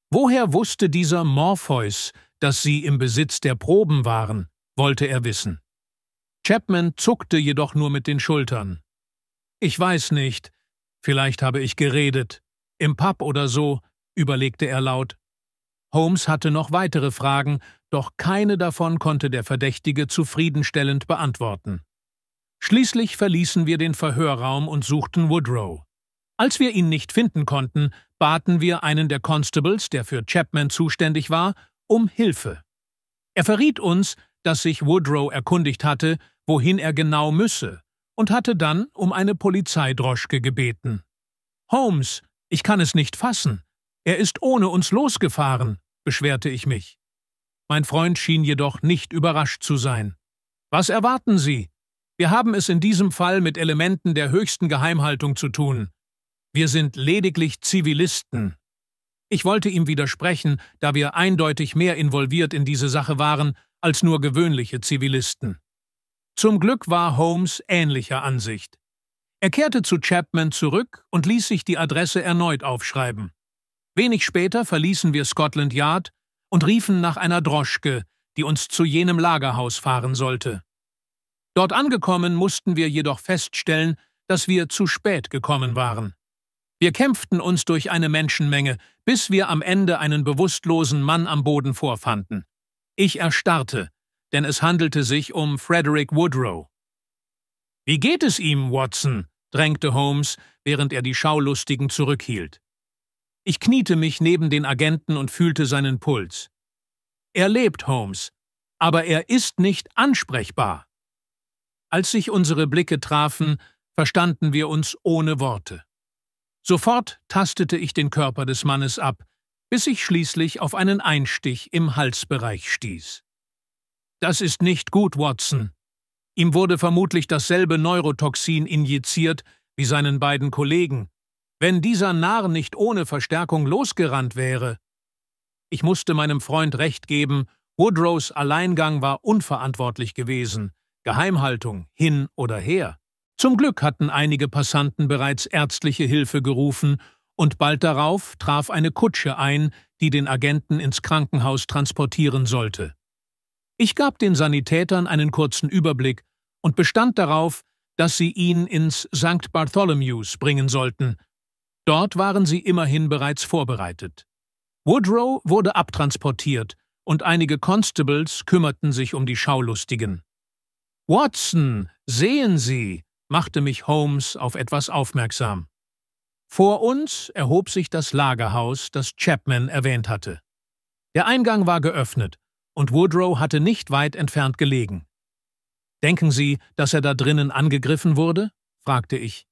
Woher wusste dieser Morpheus, dass sie im Besitz der Proben waren, wollte er wissen. Chapman zuckte jedoch nur mit den Schultern. Ich weiß nicht, vielleicht habe ich geredet, im Pub oder so, überlegte er laut. Holmes hatte noch weitere Fragen, doch keine davon konnte der Verdächtige zufriedenstellend beantworten. Schließlich verließen wir den Verhörraum und suchten Woodrow. Als wir ihn nicht finden konnten, baten wir einen der Constables, der für Chapman zuständig war, um Hilfe. Er verriet uns, dass sich Woodrow erkundigt hatte, wohin er genau müsse, und hatte dann um eine Polizeidroschke gebeten. Holmes, ich kann es nicht fassen. Er ist ohne uns losgefahren, beschwerte ich mich. Mein Freund schien jedoch nicht überrascht zu sein. Was erwarten Sie? Wir haben es in diesem Fall mit Elementen der höchsten Geheimhaltung zu tun. Wir sind lediglich Zivilisten. Ich wollte ihm widersprechen, da wir eindeutig mehr involviert in diese Sache waren als nur gewöhnliche Zivilisten. Zum Glück war Holmes ähnlicher Ansicht. Er kehrte zu Chapman zurück und ließ sich die Adresse erneut aufschreiben. Wenig später verließen wir Scotland Yard und riefen nach einer Droschke, die uns zu jenem Lagerhaus fahren sollte. Dort angekommen mussten wir jedoch feststellen, dass wir zu spät gekommen waren. Wir kämpften uns durch eine Menschenmenge, bis wir am Ende einen bewusstlosen Mann am Boden vorfanden. Ich erstarrte, denn es handelte sich um Frederick Woodrow. Wie geht es ihm, Watson? drängte Holmes, während er die Schaulustigen zurückhielt. Ich kniete mich neben den Agenten und fühlte seinen Puls. Er lebt, Holmes, aber er ist nicht ansprechbar. Als sich unsere Blicke trafen, verstanden wir uns ohne Worte. Sofort tastete ich den Körper des Mannes ab, bis ich schließlich auf einen Einstich im Halsbereich stieß. Das ist nicht gut, Watson. Ihm wurde vermutlich dasselbe Neurotoxin injiziert wie seinen beiden Kollegen, wenn dieser Narr nicht ohne Verstärkung losgerannt wäre. Ich musste meinem Freund recht geben, Woodrows Alleingang war unverantwortlich gewesen, Geheimhaltung hin oder her. Zum Glück hatten einige Passanten bereits ärztliche Hilfe gerufen, und bald darauf traf eine Kutsche ein, die den Agenten ins Krankenhaus transportieren sollte. Ich gab den Sanitätern einen kurzen Überblick und bestand darauf, dass sie ihn ins St. Bartholomew's bringen sollten, Dort waren sie immerhin bereits vorbereitet. Woodrow wurde abtransportiert und einige Constables kümmerten sich um die Schaulustigen. Watson, sehen Sie, machte mich Holmes auf etwas aufmerksam. Vor uns erhob sich das Lagerhaus, das Chapman erwähnt hatte. Der Eingang war geöffnet, und Woodrow hatte nicht weit entfernt gelegen. Denken Sie, dass er da drinnen angegriffen wurde? fragte ich.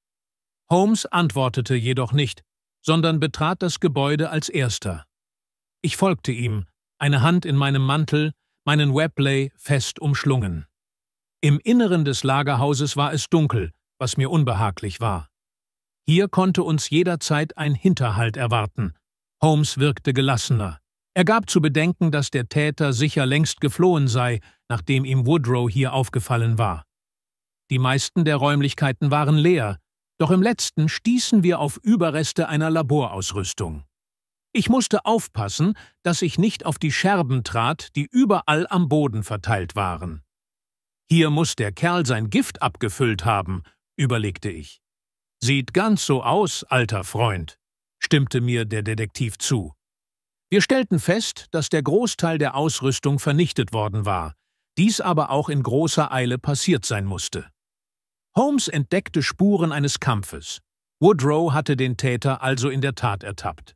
Holmes antwortete jedoch nicht, sondern betrat das Gebäude als erster. Ich folgte ihm, eine Hand in meinem Mantel, meinen Webley fest umschlungen. Im Inneren des Lagerhauses war es dunkel, was mir unbehaglich war. Hier konnte uns jederzeit ein Hinterhalt erwarten. Holmes wirkte gelassener. Er gab zu bedenken, dass der Täter sicher längst geflohen sei, nachdem ihm Woodrow hier aufgefallen war. Die meisten der Räumlichkeiten waren leer, doch im letzten stießen wir auf Überreste einer Laborausrüstung. Ich musste aufpassen, dass ich nicht auf die Scherben trat, die überall am Boden verteilt waren. Hier muss der Kerl sein Gift abgefüllt haben, überlegte ich. Sieht ganz so aus, alter Freund, stimmte mir der Detektiv zu. Wir stellten fest, dass der Großteil der Ausrüstung vernichtet worden war, dies aber auch in großer Eile passiert sein musste. Holmes entdeckte Spuren eines Kampfes. Woodrow hatte den Täter also in der Tat ertappt.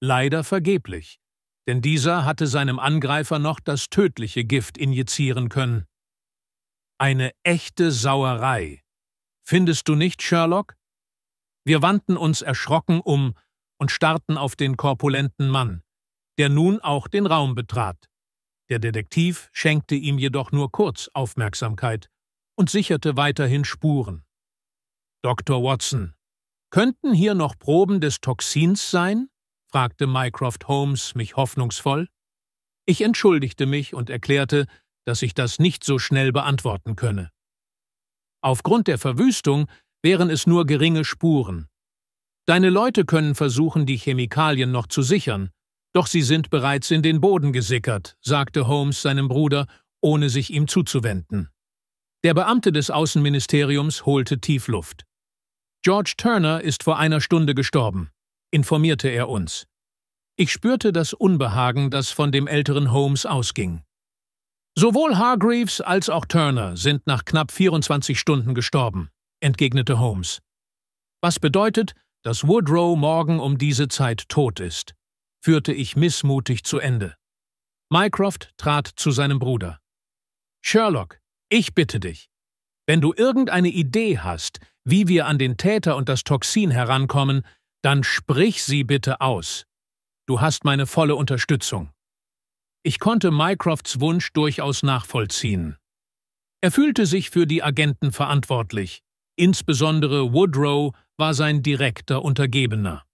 Leider vergeblich, denn dieser hatte seinem Angreifer noch das tödliche Gift injizieren können. Eine echte Sauerei. Findest du nicht, Sherlock? Wir wandten uns erschrocken um und starrten auf den korpulenten Mann, der nun auch den Raum betrat. Der Detektiv schenkte ihm jedoch nur kurz Aufmerksamkeit und sicherte weiterhin Spuren. Dr. Watson, könnten hier noch Proben des Toxins sein? fragte Mycroft Holmes mich hoffnungsvoll. Ich entschuldigte mich und erklärte, dass ich das nicht so schnell beantworten könne. Aufgrund der Verwüstung wären es nur geringe Spuren. Deine Leute können versuchen, die Chemikalien noch zu sichern, doch sie sind bereits in den Boden gesickert, sagte Holmes seinem Bruder, ohne sich ihm zuzuwenden. Der Beamte des Außenministeriums holte Tiefluft. George Turner ist vor einer Stunde gestorben, informierte er uns. Ich spürte das Unbehagen, das von dem älteren Holmes ausging. Sowohl Hargreaves als auch Turner sind nach knapp 24 Stunden gestorben, entgegnete Holmes. Was bedeutet, dass Woodrow morgen um diese Zeit tot ist, führte ich missmutig zu Ende. Mycroft trat zu seinem Bruder. Sherlock, ich bitte dich, wenn du irgendeine Idee hast, wie wir an den Täter und das Toxin herankommen, dann sprich sie bitte aus. Du hast meine volle Unterstützung. Ich konnte Mycrofts Wunsch durchaus nachvollziehen. Er fühlte sich für die Agenten verantwortlich. Insbesondere Woodrow war sein direkter Untergebener.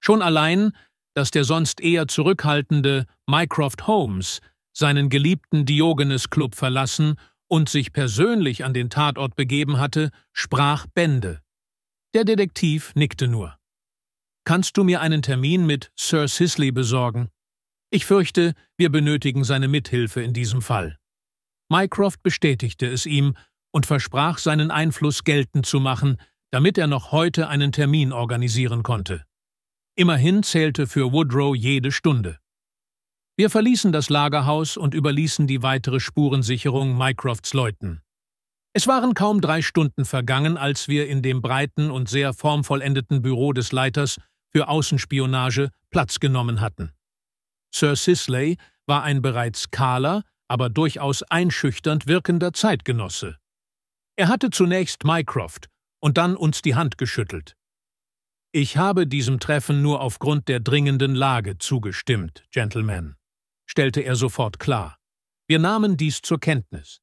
Schon allein, dass der sonst eher zurückhaltende Mycroft Holmes seinen geliebten Diogenes Club verlassen und sich persönlich an den Tatort begeben hatte, sprach Bände. Der Detektiv nickte nur. Kannst du mir einen Termin mit Sir Sisley besorgen? Ich fürchte, wir benötigen seine Mithilfe in diesem Fall. Mycroft bestätigte es ihm und versprach, seinen Einfluss geltend zu machen, damit er noch heute einen Termin organisieren konnte. Immerhin zählte für Woodrow jede Stunde. Wir verließen das Lagerhaus und überließen die weitere Spurensicherung Mycrofts Leuten. Es waren kaum drei Stunden vergangen, als wir in dem breiten und sehr formvollendeten Büro des Leiters für Außenspionage Platz genommen hatten. Sir Sisley war ein bereits kahler, aber durchaus einschüchternd wirkender Zeitgenosse. Er hatte zunächst Mycroft und dann uns die Hand geschüttelt. Ich habe diesem Treffen nur aufgrund der dringenden Lage zugestimmt, Gentlemen stellte er sofort klar. Wir nahmen dies zur Kenntnis.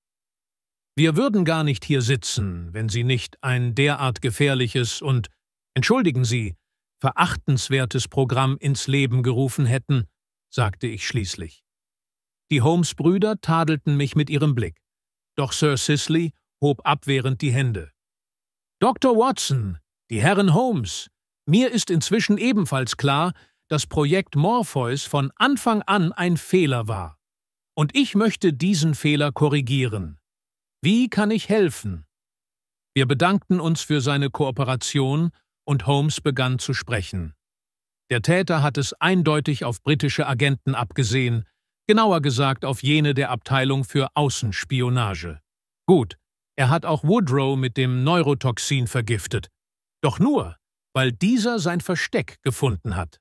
Wir würden gar nicht hier sitzen, wenn Sie nicht ein derart gefährliches und, entschuldigen Sie, verachtenswertes Programm ins Leben gerufen hätten, sagte ich schließlich. Die Holmes-Brüder tadelten mich mit ihrem Blick, doch Sir Sisley hob abwehrend die Hände. Dr. Watson, die Herren Holmes, mir ist inzwischen ebenfalls klar, das Projekt Morpheus von Anfang an ein Fehler war. Und ich möchte diesen Fehler korrigieren. Wie kann ich helfen? Wir bedankten uns für seine Kooperation und Holmes begann zu sprechen. Der Täter hat es eindeutig auf britische Agenten abgesehen, genauer gesagt auf jene der Abteilung für Außenspionage. Gut, er hat auch Woodrow mit dem Neurotoxin vergiftet. Doch nur, weil dieser sein Versteck gefunden hat.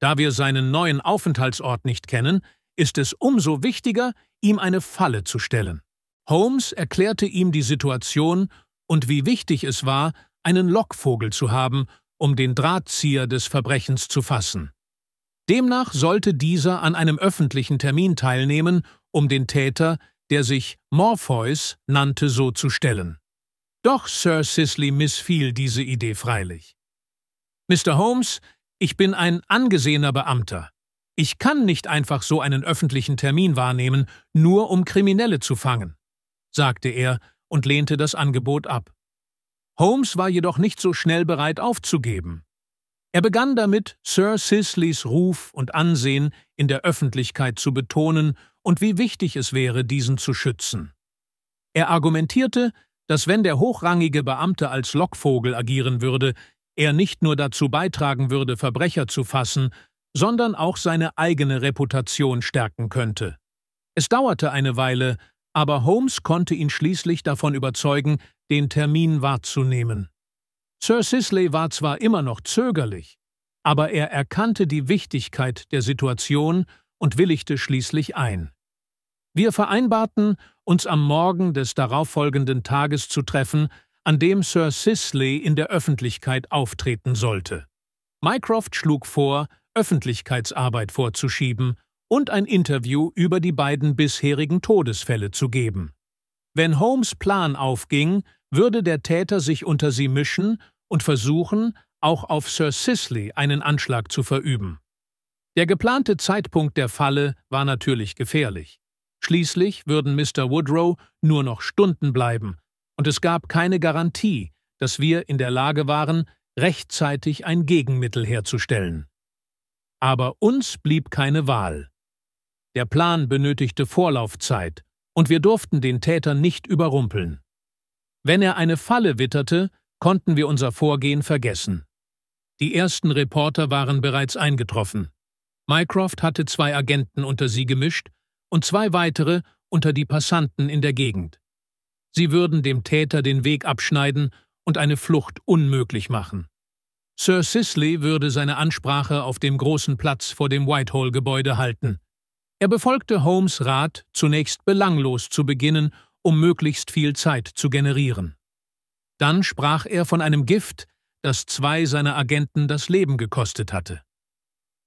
Da wir seinen neuen Aufenthaltsort nicht kennen, ist es umso wichtiger, ihm eine Falle zu stellen. Holmes erklärte ihm die Situation und wie wichtig es war, einen Lockvogel zu haben, um den Drahtzieher des Verbrechens zu fassen. Demnach sollte dieser an einem öffentlichen Termin teilnehmen, um den Täter, der sich Morpheus nannte, so zu stellen. Doch Sir Sisley missfiel diese Idee freilich. Mr. Holmes ich bin ein angesehener Beamter. Ich kann nicht einfach so einen öffentlichen Termin wahrnehmen, nur um Kriminelle zu fangen, sagte er und lehnte das Angebot ab. Holmes war jedoch nicht so schnell bereit aufzugeben. Er begann damit, Sir Sisleys Ruf und Ansehen in der Öffentlichkeit zu betonen und wie wichtig es wäre, diesen zu schützen. Er argumentierte, dass wenn der hochrangige Beamte als Lockvogel agieren würde, er nicht nur dazu beitragen würde, Verbrecher zu fassen, sondern auch seine eigene Reputation stärken könnte. Es dauerte eine Weile, aber Holmes konnte ihn schließlich davon überzeugen, den Termin wahrzunehmen. Sir Sisley war zwar immer noch zögerlich, aber er erkannte die Wichtigkeit der Situation und willigte schließlich ein. Wir vereinbarten, uns am Morgen des darauffolgenden Tages zu treffen, an dem Sir Sisley in der Öffentlichkeit auftreten sollte. Mycroft schlug vor, Öffentlichkeitsarbeit vorzuschieben und ein Interview über die beiden bisherigen Todesfälle zu geben. Wenn Holmes Plan aufging, würde der Täter sich unter sie mischen und versuchen, auch auf Sir Sisley einen Anschlag zu verüben. Der geplante Zeitpunkt der Falle war natürlich gefährlich. Schließlich würden Mr. Woodrow nur noch Stunden bleiben, und es gab keine Garantie, dass wir in der Lage waren, rechtzeitig ein Gegenmittel herzustellen. Aber uns blieb keine Wahl. Der Plan benötigte Vorlaufzeit, und wir durften den Täter nicht überrumpeln. Wenn er eine Falle witterte, konnten wir unser Vorgehen vergessen. Die ersten Reporter waren bereits eingetroffen. Mycroft hatte zwei Agenten unter sie gemischt und zwei weitere unter die Passanten in der Gegend. Sie würden dem Täter den Weg abschneiden und eine Flucht unmöglich machen. Sir Sisley würde seine Ansprache auf dem großen Platz vor dem Whitehall-Gebäude halten. Er befolgte Holmes Rat, zunächst belanglos zu beginnen, um möglichst viel Zeit zu generieren. Dann sprach er von einem Gift, das zwei seiner Agenten das Leben gekostet hatte.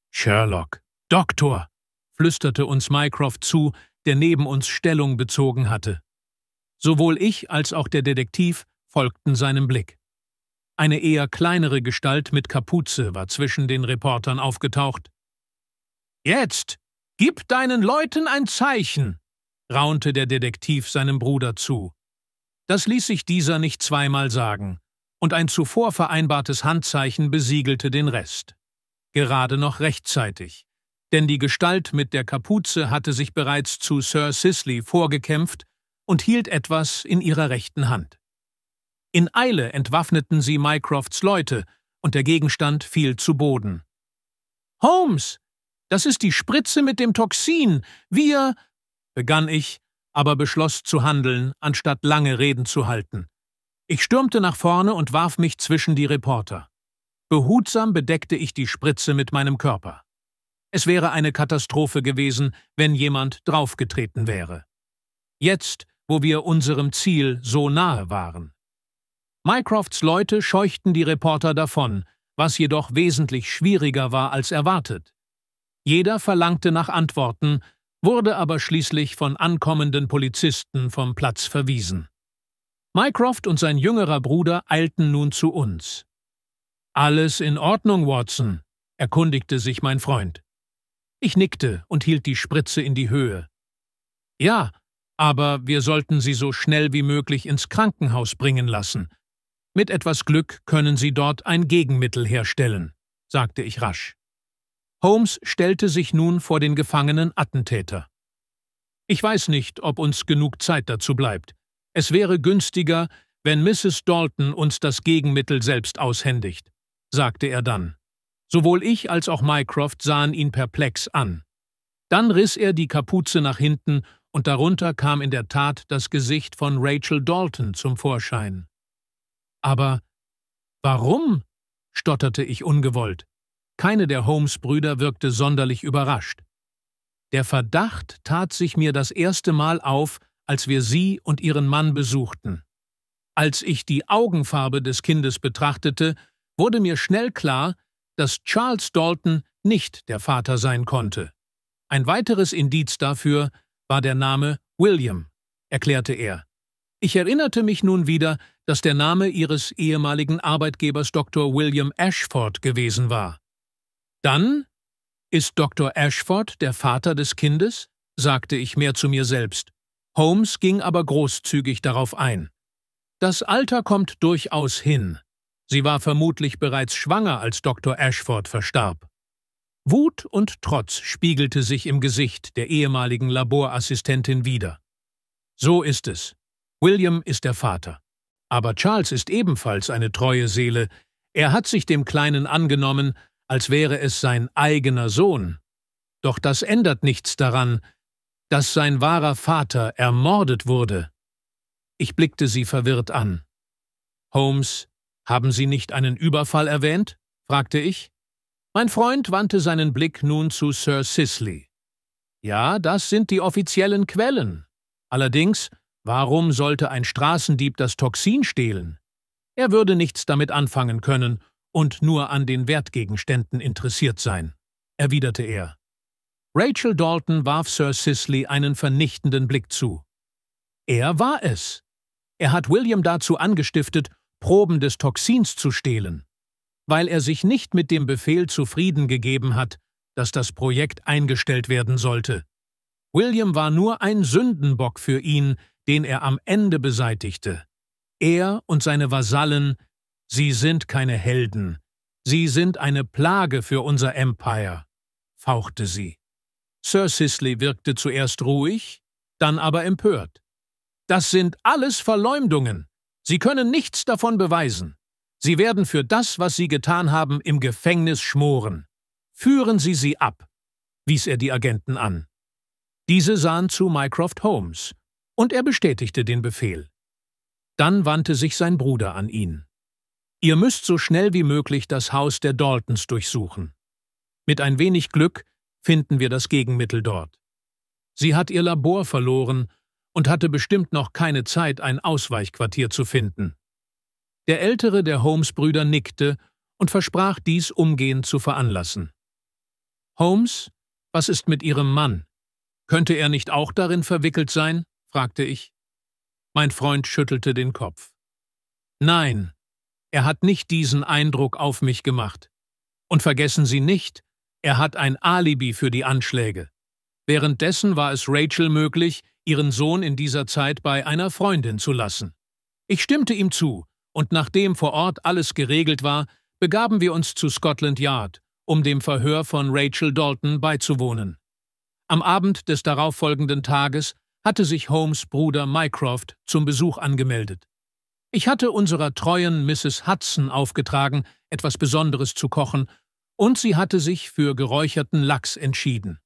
Sherlock, Doktor, flüsterte uns Mycroft zu, der neben uns Stellung bezogen hatte. Sowohl ich als auch der Detektiv folgten seinem Blick. Eine eher kleinere Gestalt mit Kapuze war zwischen den Reportern aufgetaucht. Jetzt, gib deinen Leuten ein Zeichen, raunte der Detektiv seinem Bruder zu. Das ließ sich dieser nicht zweimal sagen, und ein zuvor vereinbartes Handzeichen besiegelte den Rest. Gerade noch rechtzeitig, denn die Gestalt mit der Kapuze hatte sich bereits zu Sir Sisley vorgekämpft und hielt etwas in ihrer rechten Hand. In Eile entwaffneten sie Mycrofts Leute, und der Gegenstand fiel zu Boden. Holmes, das ist die Spritze mit dem Toxin. Wir. begann ich, aber beschloss zu handeln, anstatt lange Reden zu halten. Ich stürmte nach vorne und warf mich zwischen die Reporter. Behutsam bedeckte ich die Spritze mit meinem Körper. Es wäre eine Katastrophe gewesen, wenn jemand draufgetreten wäre. Jetzt wo wir unserem Ziel so nahe waren. Mycrofts Leute scheuchten die Reporter davon, was jedoch wesentlich schwieriger war als erwartet. Jeder verlangte nach Antworten, wurde aber schließlich von ankommenden Polizisten vom Platz verwiesen. Mycroft und sein jüngerer Bruder eilten nun zu uns. Alles in Ordnung, Watson, erkundigte sich mein Freund. Ich nickte und hielt die Spritze in die Höhe. Ja, aber wir sollten sie so schnell wie möglich ins Krankenhaus bringen lassen. Mit etwas Glück können sie dort ein Gegenmittel herstellen, sagte ich rasch. Holmes stellte sich nun vor den gefangenen Attentäter. Ich weiß nicht, ob uns genug Zeit dazu bleibt. Es wäre günstiger, wenn Mrs. Dalton uns das Gegenmittel selbst aushändigt, sagte er dann. Sowohl ich als auch Mycroft sahen ihn perplex an. Dann riss er die Kapuze nach hinten und darunter kam in der Tat das Gesicht von Rachel Dalton zum Vorschein. Aber warum? stotterte ich ungewollt. Keine der Holmes-Brüder wirkte sonderlich überrascht. Der Verdacht tat sich mir das erste Mal auf, als wir sie und ihren Mann besuchten. Als ich die Augenfarbe des Kindes betrachtete, wurde mir schnell klar, dass Charles Dalton nicht der Vater sein konnte. Ein weiteres Indiz dafür, war der Name William, erklärte er. Ich erinnerte mich nun wieder, dass der Name ihres ehemaligen Arbeitgebers Dr. William Ashford gewesen war. Dann ist Dr. Ashford der Vater des Kindes? sagte ich mehr zu mir selbst. Holmes ging aber großzügig darauf ein. Das Alter kommt durchaus hin. Sie war vermutlich bereits schwanger, als Dr. Ashford verstarb. Wut und Trotz spiegelte sich im Gesicht der ehemaligen Laborassistentin wider. So ist es. William ist der Vater. Aber Charles ist ebenfalls eine treue Seele. Er hat sich dem Kleinen angenommen, als wäre es sein eigener Sohn. Doch das ändert nichts daran, dass sein wahrer Vater ermordet wurde. Ich blickte sie verwirrt an. Holmes, haben Sie nicht einen Überfall erwähnt? fragte ich. Mein Freund wandte seinen Blick nun zu Sir Sisley. Ja, das sind die offiziellen Quellen. Allerdings, warum sollte ein Straßendieb das Toxin stehlen? Er würde nichts damit anfangen können und nur an den Wertgegenständen interessiert sein, erwiderte er. Rachel Dalton warf Sir Sisley einen vernichtenden Blick zu. Er war es. Er hat William dazu angestiftet, Proben des Toxins zu stehlen weil er sich nicht mit dem Befehl zufrieden gegeben hat, dass das Projekt eingestellt werden sollte. William war nur ein Sündenbock für ihn, den er am Ende beseitigte. Er und seine Vasallen, sie sind keine Helden, sie sind eine Plage für unser Empire, fauchte sie. Sir Sisley wirkte zuerst ruhig, dann aber empört. Das sind alles Verleumdungen. Sie können nichts davon beweisen. Sie werden für das, was Sie getan haben, im Gefängnis schmoren. Führen Sie sie ab, wies er die Agenten an. Diese sahen zu Mycroft Holmes, und er bestätigte den Befehl. Dann wandte sich sein Bruder an ihn. Ihr müsst so schnell wie möglich das Haus der Daltons durchsuchen. Mit ein wenig Glück finden wir das Gegenmittel dort. Sie hat ihr Labor verloren und hatte bestimmt noch keine Zeit, ein Ausweichquartier zu finden. Der ältere der Holmes-Brüder nickte und versprach dies umgehend zu veranlassen. Holmes, was ist mit Ihrem Mann? Könnte er nicht auch darin verwickelt sein? fragte ich. Mein Freund schüttelte den Kopf. Nein, er hat nicht diesen Eindruck auf mich gemacht. Und vergessen Sie nicht, er hat ein Alibi für die Anschläge. Währenddessen war es Rachel möglich, ihren Sohn in dieser Zeit bei einer Freundin zu lassen. Ich stimmte ihm zu, und nachdem vor Ort alles geregelt war, begaben wir uns zu Scotland Yard, um dem Verhör von Rachel Dalton beizuwohnen. Am Abend des darauffolgenden Tages hatte sich Holmes Bruder Mycroft zum Besuch angemeldet. Ich hatte unserer treuen Mrs. Hudson aufgetragen, etwas Besonderes zu kochen, und sie hatte sich für geräucherten Lachs entschieden.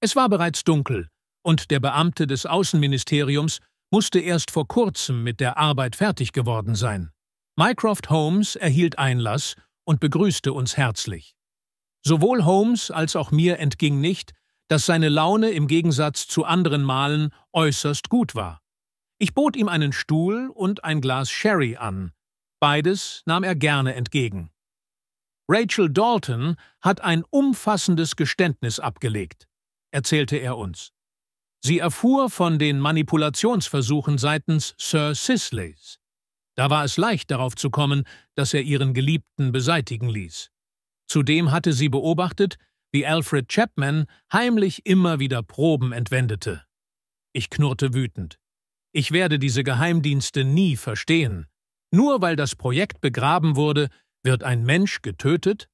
Es war bereits dunkel, und der Beamte des Außenministeriums musste erst vor kurzem mit der Arbeit fertig geworden sein. Mycroft Holmes erhielt Einlass und begrüßte uns herzlich. Sowohl Holmes als auch mir entging nicht, dass seine Laune im Gegensatz zu anderen Malen äußerst gut war. Ich bot ihm einen Stuhl und ein Glas Sherry an. Beides nahm er gerne entgegen. Rachel Dalton hat ein umfassendes Geständnis abgelegt, erzählte er uns. Sie erfuhr von den Manipulationsversuchen seitens Sir Sisleys. Da war es leicht darauf zu kommen, dass er ihren Geliebten beseitigen ließ. Zudem hatte sie beobachtet, wie Alfred Chapman heimlich immer wieder Proben entwendete. Ich knurrte wütend. Ich werde diese Geheimdienste nie verstehen. Nur weil das Projekt begraben wurde, wird ein Mensch getötet?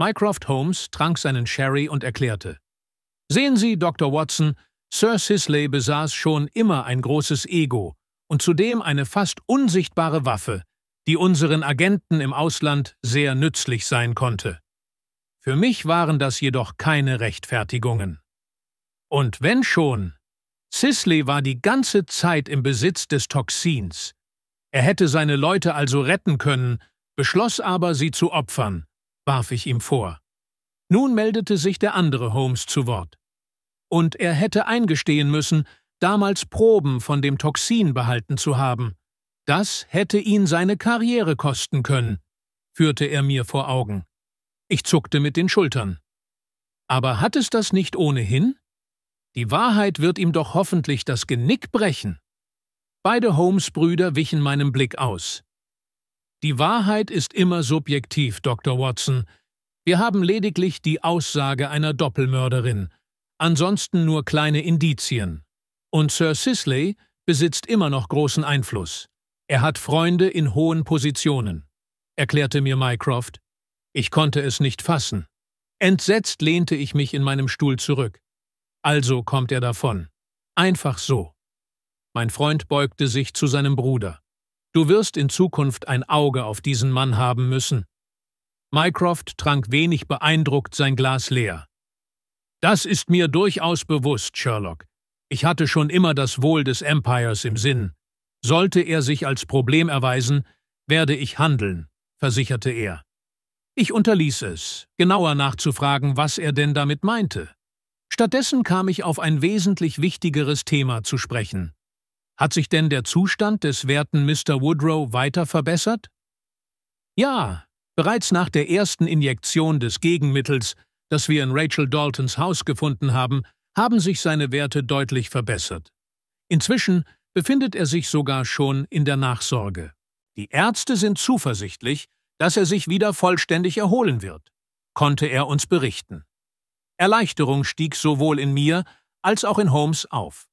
Mycroft Holmes trank seinen Sherry und erklärte. Sehen Sie, Dr. Watson, Sir Sisley besaß schon immer ein großes Ego, und zudem eine fast unsichtbare Waffe, die unseren Agenten im Ausland sehr nützlich sein konnte. Für mich waren das jedoch keine Rechtfertigungen. Und wenn schon, Sisley war die ganze Zeit im Besitz des Toxins. Er hätte seine Leute also retten können, beschloss aber, sie zu opfern, warf ich ihm vor. Nun meldete sich der andere Holmes zu Wort. Und er hätte eingestehen müssen, damals Proben von dem Toxin behalten zu haben. Das hätte ihn seine Karriere kosten können, führte er mir vor Augen. Ich zuckte mit den Schultern. Aber hat es das nicht ohnehin? Die Wahrheit wird ihm doch hoffentlich das Genick brechen. Beide Holmes-Brüder wichen meinem Blick aus. Die Wahrheit ist immer subjektiv, Dr. Watson. Wir haben lediglich die Aussage einer Doppelmörderin, ansonsten nur kleine Indizien. Und Sir Sisley besitzt immer noch großen Einfluss. Er hat Freunde in hohen Positionen, erklärte mir Mycroft. Ich konnte es nicht fassen. Entsetzt lehnte ich mich in meinem Stuhl zurück. Also kommt er davon. Einfach so. Mein Freund beugte sich zu seinem Bruder. Du wirst in Zukunft ein Auge auf diesen Mann haben müssen. Mycroft trank wenig beeindruckt sein Glas leer. Das ist mir durchaus bewusst, Sherlock. Ich hatte schon immer das Wohl des Empires im Sinn. Sollte er sich als Problem erweisen, werde ich handeln, versicherte er. Ich unterließ es, genauer nachzufragen, was er denn damit meinte. Stattdessen kam ich auf ein wesentlich wichtigeres Thema zu sprechen. Hat sich denn der Zustand des werten Mr. Woodrow weiter verbessert? Ja, bereits nach der ersten Injektion des Gegenmittels, das wir in Rachel Daltons Haus gefunden haben, haben sich seine Werte deutlich verbessert. Inzwischen befindet er sich sogar schon in der Nachsorge. Die Ärzte sind zuversichtlich, dass er sich wieder vollständig erholen wird, konnte er uns berichten. Erleichterung stieg sowohl in mir als auch in Holmes auf.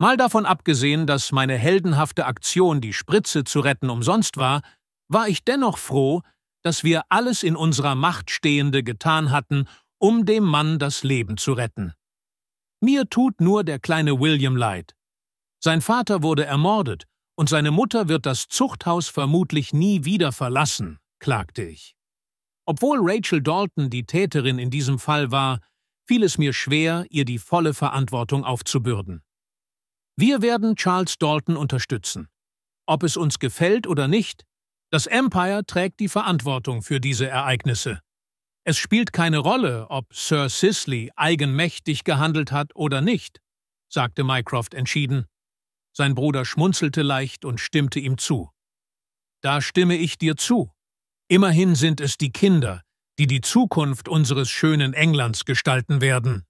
Mal davon abgesehen, dass meine heldenhafte Aktion, die Spritze zu retten, umsonst war, war ich dennoch froh, dass wir alles in unserer Macht Stehende getan hatten, um dem Mann das Leben zu retten. Mir tut nur der kleine William leid. Sein Vater wurde ermordet und seine Mutter wird das Zuchthaus vermutlich nie wieder verlassen, klagte ich. Obwohl Rachel Dalton die Täterin in diesem Fall war, fiel es mir schwer, ihr die volle Verantwortung aufzubürden. Wir werden Charles Dalton unterstützen. Ob es uns gefällt oder nicht, das Empire trägt die Verantwortung für diese Ereignisse. Es spielt keine Rolle, ob Sir Sisley eigenmächtig gehandelt hat oder nicht, sagte Mycroft entschieden. Sein Bruder schmunzelte leicht und stimmte ihm zu. Da stimme ich dir zu. Immerhin sind es die Kinder, die die Zukunft unseres schönen Englands gestalten werden.